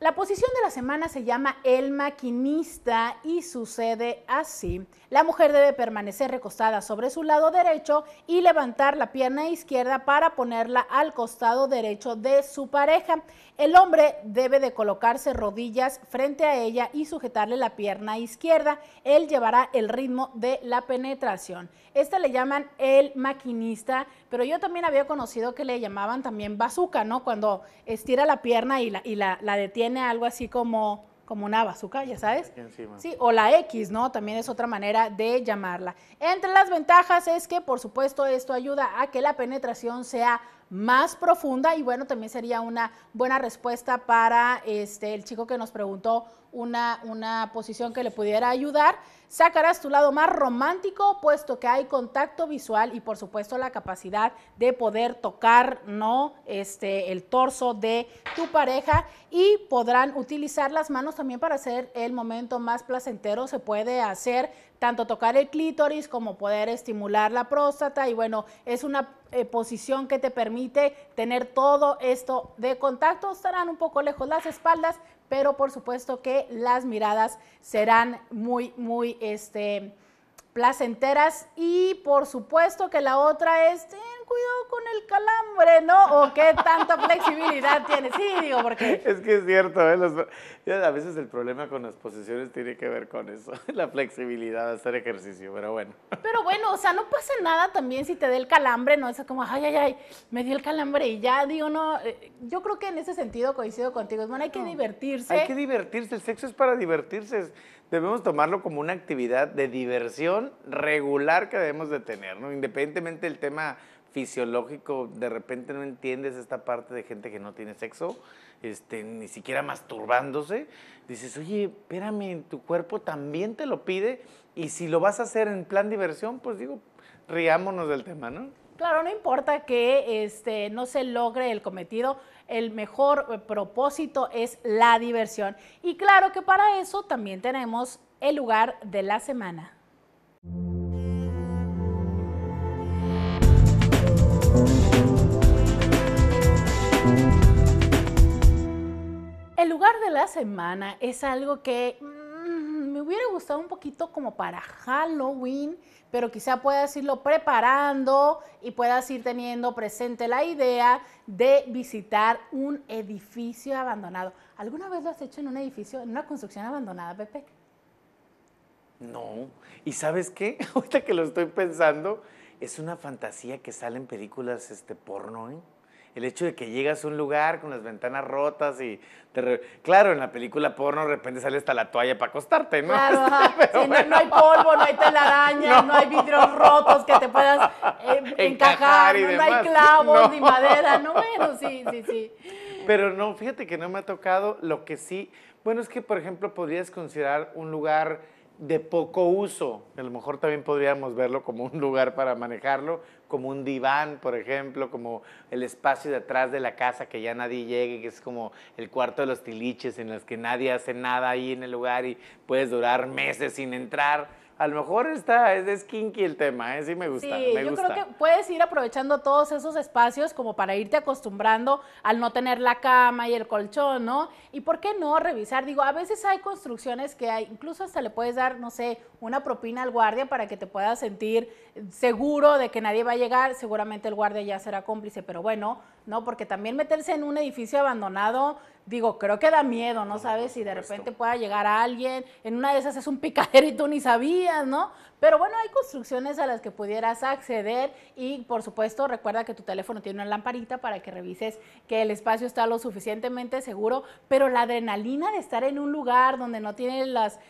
La posición de la semana se llama El maquinista y sucede así. La mujer debe permanecer recostada sobre su lado derecho y levantar la pierna izquierda para ponerla al costado derecho de su pareja. El hombre debe de colocarse rodillas frente a ella y sujetarle la pierna izquierda. Él llevará el ritmo de la penetración. Esta le llaman el maquinista, pero yo también había conocido que le llamaban también bazuca, ¿no? Cuando estira la pierna y la, y la, detiene algo así como, como una bazooka, ya sabes. Encima. Sí, o la X, ¿no? También es otra manera de llamarla. Entre las ventajas es que, por supuesto, esto ayuda a que la penetración sea más profunda y bueno, también sería una buena respuesta para este, el chico que nos preguntó una, una posición que le pudiera ayudar. Sacarás tu lado más romántico, puesto que hay contacto visual y por supuesto la capacidad de poder tocar, ¿no? Este, el torso de tu pareja y podrán utilizar las manos también para hacer el momento más placentero. Se puede hacer tanto tocar el clítoris como poder estimular la próstata y bueno, es una eh, posición que te permite tener todo esto de contacto. Estarán un poco lejos las espaldas, pero por supuesto que las miradas serán muy, muy, este, placenteras y por supuesto que la otra es ten cuidado con el calambre, ¿no? O qué tanta flexibilidad tiene. Sí, digo, porque... Es que es cierto, ¿eh? a veces el problema con las posiciones tiene que ver con eso, la flexibilidad hacer ejercicio, pero bueno. Pero bueno, o sea, no pasa nada también si te dé el calambre, ¿no? Es como, ay, ay, ay, me dio el calambre y ya, digo, no, eh, yo creo que en ese sentido coincido contigo, es bueno, hay que divertirse. Hay que divertirse, el sexo es para divertirse debemos tomarlo como una actividad de diversión regular que debemos de tener, ¿no? Independientemente del tema fisiológico, de repente no entiendes esta parte de gente que no tiene sexo, este, ni siquiera masturbándose, dices, oye, espérame, tu cuerpo también te lo pide y si lo vas a hacer en plan diversión, pues digo, riámonos del tema, ¿no? Claro, no importa que este, no se logre el cometido, el mejor eh, propósito es la diversión. Y claro que para eso también tenemos el lugar de la semana. El lugar de la semana es algo que mm, hubiera gustado un poquito como para Halloween, pero quizá puedas irlo preparando y puedas ir teniendo presente la idea de visitar un edificio abandonado. ¿Alguna vez lo has hecho en un edificio, en una construcción abandonada, Pepe? No. ¿Y sabes qué? Ahorita que lo estoy pensando, es una fantasía que sale en películas este, porno, ¿eh? el hecho de que llegas a un lugar con las ventanas rotas y claro, en la película porno de repente sale hasta la toalla para acostarte, ¿no? Claro, ajá. no, hay polvo, no hay telaraña, no, hay vidrios rotos que te puedas eh, encajar, no, hay clavos ni madera, no bueno, sí, sí, sí. Pero no, fíjate que no me ha tocado lo que sí, bueno, es que por ejemplo podrías considerar un lugar de poco uso. A lo mejor también podríamos verlo como un lugar para manejarlo, como un diván, por ejemplo, como el espacio de atrás de la casa que ya nadie llegue, que es como el cuarto de los tiliches en los que nadie hace nada ahí en el lugar y puedes durar meses sin entrar a lo mejor está, es, de skinky el tema, ¿eh? sí me gusta. Sí, yo creo que puedes ir aprovechando todos esos espacios como para irte acostumbrando al no tener la cama y el colchón, ¿no? Y por qué no revisar, digo, a veces hay construcciones que hay, incluso hasta le puedes dar, no sé, una propina al guardia para que te puedas sentir seguro de que nadie va a llegar, seguramente el guardia ya será cómplice, pero bueno, ¿no? Porque también meterse en un edificio abandonado digo, creo que da miedo, ¿no? Sabes si de repente pueda llegar a alguien, en una de esas es un picadero y tú ni sabías, ¿no? Pero bueno, hay construcciones a las que pudieras acceder y por supuesto recuerda que tu teléfono tiene una lamparita para que revises que el espacio está lo suficientemente seguro, pero la adrenalina de estar en un lugar donde no tiene las,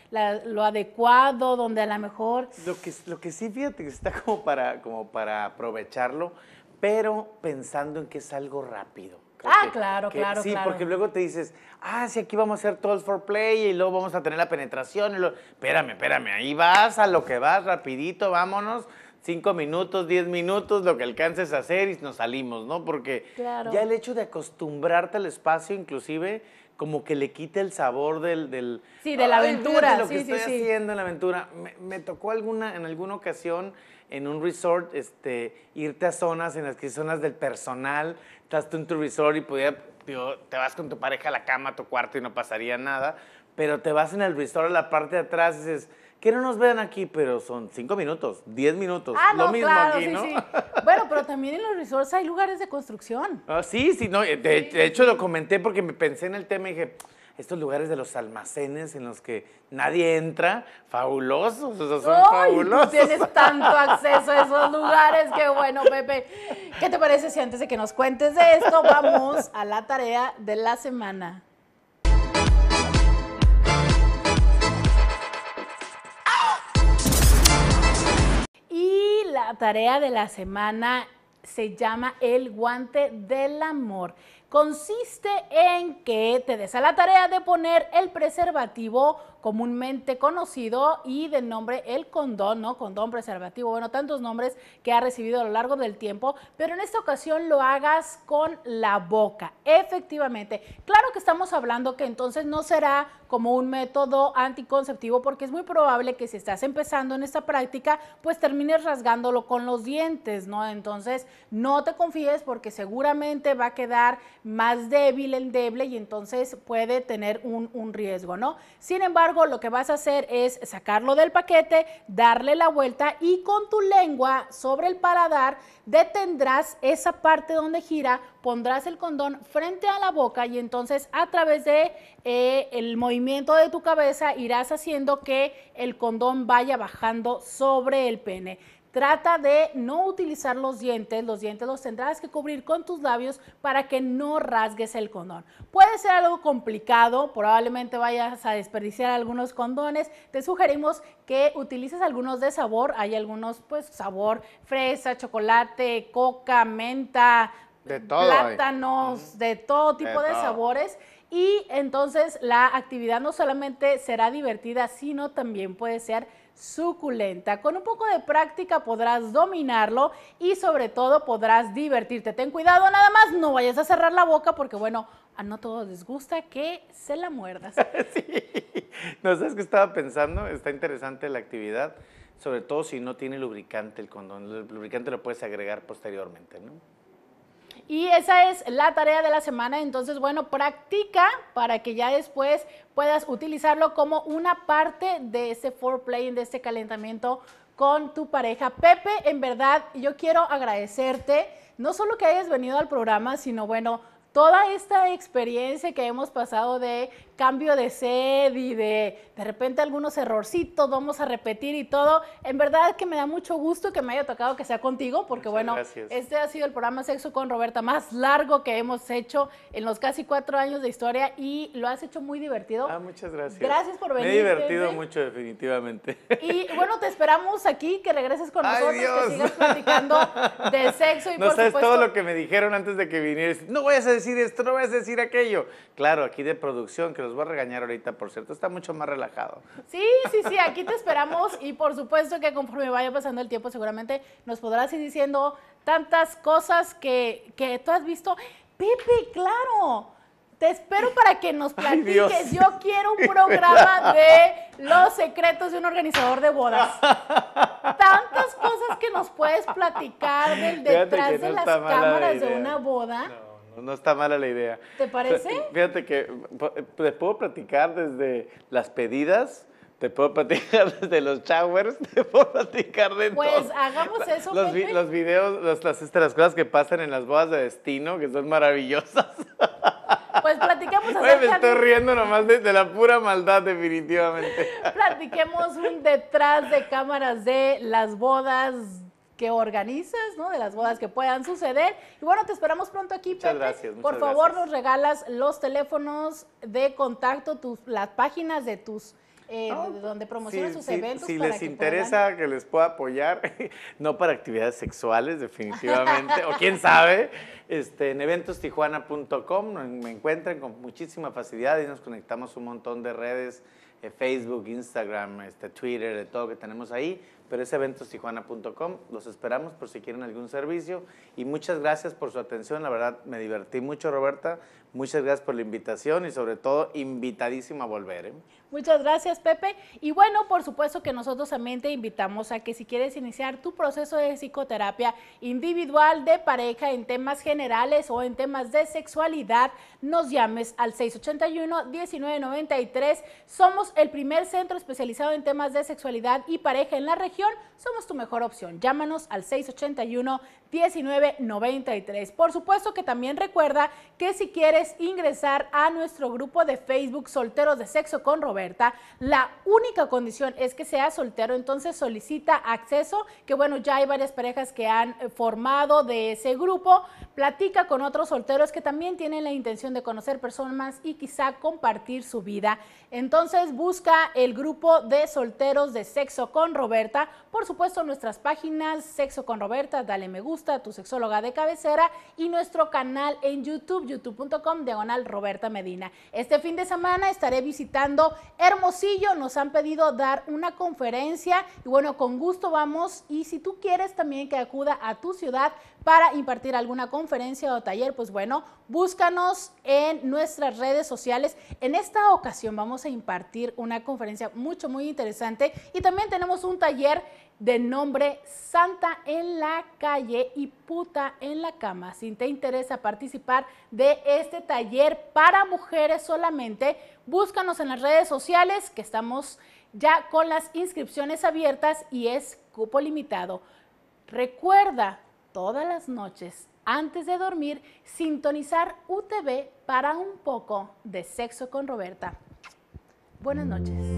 lo adecuado, donde a lo mejor... Lo que, lo que sí, fíjate que está como para, como para aprovecharlo, pero pensando en que es algo rápido ah, claro, claro, sí, porque luego te dices, ah, sí, aquí vamos a hacer todos for play y luego vamos a tener la penetración. Y lo espérame, espérame, ahí vas a lo que vas, rapidito, vámonos. Cinco minutos, diez minutos, lo que alcances a hacer y nos salimos, ¿no? Porque ya el hecho de acostumbrarte al espacio, inclusive, como que le quita el sabor del... sí, de la aventura. De lo que estoy haciendo en la aventura. Me, me tocó alguna, en alguna ocasión en un resort, este, irte a zonas en las que zonas del personal, estás tú en tu resort y te vas con tu pareja a la cama, a tu cuarto y no pasaría nada, pero te vas en el resort a la parte de atrás y dices, que no nos vean aquí, pero son cinco minutos, diez minutos. Ah, no, mismo claro, Sí. Bueno, pero también en los resorts hay lugares de construcción. Ah, sí, sí, no, eh, de hecho lo comenté porque me pensé en el tema y dije, estos lugares de los almacenes en los que nadie entra, fabulosos, esos son fabulosos. Tienes tanto acceso a esos lugares, qué bueno, Pepe. ¿Qué te parece si antes de que nos cuentes de esto, vamos a la tarea de la semana? Y la tarea de la semana se llama el guante del amor consiste en que te des a la tarea de poner el preservativo comúnmente conocido y de nombre el condón, ¿no? Condón preservativo, bueno, tantos nombres que ha recibido a lo largo del tiempo, pero en esta ocasión lo hagas con la boca, efectivamente. Claro que estamos hablando que entonces no será como un método anticonceptivo porque es muy probable que si estás empezando en esta práctica, pues termines rasgándolo con los dientes, ¿no? Entonces, no te confíes porque seguramente va a quedar más débil, endeble y entonces puede tener un, un riesgo, ¿no? Sin embargo, lo que vas a hacer es sacarlo del paquete, darle la vuelta y con tu lengua sobre el paladar detendrás esa parte donde gira, pondrás el condón frente a la boca y entonces a través de eh, el movimiento de tu cabeza irás haciendo que el condón vaya bajando sobre el pene. Trata de no utilizar los dientes, los dientes los tendrás que cubrir con tus labios para que no rasgues el condón. Puede ser algo complicado, probablemente vayas a desperdiciar algunos condones. Te sugerimos que utilices algunos de sabor, hay algunos pues sabor fresa, chocolate, coca, menta, plátanos, de todo tipo de, sabores. Y entonces la actividad no solamente será divertida, sino también puede ser suculenta. Con un poco de práctica podrás dominarlo y sobre todo podrás divertirte. Ten cuidado nada más, no vayas a cerrar la boca porque bueno, a no todos les gusta que se la muerdas. no sabes qué estaba pensando, está interesante la actividad, sobre todo si no tiene lubricante el condón. El lubricante lo puedes agregar posteriormente, ¿no? Y esa es la tarea de la semana. Entonces, bueno, practica para que ya después puedas utilizarlo como una parte de este foreplay, de este calentamiento con tu pareja. Pepe, en verdad, yo quiero agradecerte, no solo que hayas venido al programa, sino bueno, toda esta experiencia que hemos pasado de cambio de sed y de de repente algunos errorcitos, vamos a repetir y todo. En verdad que me da mucho gusto que me haya tocado que sea contigo, porque bueno, este ha sido el programa Sexo con Roberta más largo que hemos hecho en los casi cuatro años de historia y lo has hecho muy divertido. Ah, muchas gracias. Gracias por venir. Me he divertido mucho, definitivamente. Y bueno, te esperamos aquí, que regreses con nosotros, que sigas platicando de sexo y No sabes todo lo que me dijeron antes de que vinieras. No vayas a decir esto, no vayas a decir aquello. Claro, aquí de producción, que los voy a regañar ahorita, por cierto, está mucho más relajado. Sí, sí, sí, aquí te esperamos y por supuesto que conforme vaya pasando el tiempo seguramente nos podrás ir diciendo tantas cosas que, tú has visto. Pepe, claro. Te espero para que nos platiques. Yo quiero un programa de los secretos de un organizador de bodas. Tantas cosas que nos puedes platicar del detrás de las cámaras de una boda no está mala la idea. ¿Te parece? Fíjate que te puedo platicar desde las pedidas, te puedo platicar desde los showers, te puedo platicar de Pues hagamos eso, Los, los videos, este, las, cosas que pasan en las bodas de destino, que son maravillosas. Pues platicamos me estoy riendo nomás desde la pura maldad, definitivamente. Platiquemos un detrás de cámaras de las bodas que organizas, ¿no? De las bodas que puedan suceder. Y bueno, te esperamos pronto aquí, muchas Gracias, Por favor, nos regalas los teléfonos de contacto, las páginas de tus eh, donde promocionas tus eventos. Si les interesa que les pueda apoyar, no para actividades sexuales definitivamente, o quién sabe, este, en eventostijuana.com me encuentran con muchísima facilidad y nos conectamos un montón de redes, eh, Facebook, Instagram, este, Twitter, de todo que tenemos ahí pero es eventostijuana.com. Los esperamos por si quieren algún servicio. Y muchas gracias por su atención. La verdad, me divertí mucho, Roberta. Muchas gracias por la invitación y sobre todo, invitadísima a volver. ¿eh? Muchas gracias, Pepe. Y bueno, por supuesto que nosotros también te invitamos a que si quieres iniciar tu proceso de psicoterapia individual, de pareja, en temas generales o en temas de sexualidad, nos llames al 681-1993. Somos el primer centro especializado en temas de sexualidad y pareja en la región. Somos tu mejor opción. Llámanos al 681-1993. Por supuesto que también recuerda que si quieres ingresar a nuestro grupo de Facebook Solteros de Sexo con Roberto, Roberta. La única condición es que sea soltero, entonces solicita acceso, que bueno, ya hay varias parejas que han eh, formado de ese grupo, platica con otros solteros que también tienen la intención de conocer personas y quizá compartir su vida. Entonces busca el grupo de solteros de sexo con Roberta por supuesto, nuestras páginas Sexo con Roberta, dale me gusta, tu sexóloga de cabecera y nuestro canal en YouTube, youtube.com, diagonal Roberta Medina. Este fin de semana estaré visitando Hermosillo, nos han pedido dar una conferencia y bueno, con gusto vamos y si tú quieres también que acuda a tu ciudad, para impartir alguna conferencia o taller, pues bueno, búscanos en nuestras redes sociales. En esta ocasión vamos a impartir una conferencia mucho, muy interesante y también tenemos un taller de nombre Santa en la calle y puta en la cama. Si te interesa participar de este taller para mujeres solamente, búscanos en las redes sociales que estamos ya con las inscripciones abiertas y es cupo limitado. Recuerda todas las noches antes de dormir sintonizar UTV para un poco de sexo con Roberta. Buenas noches.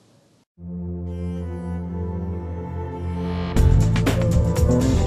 Thank you.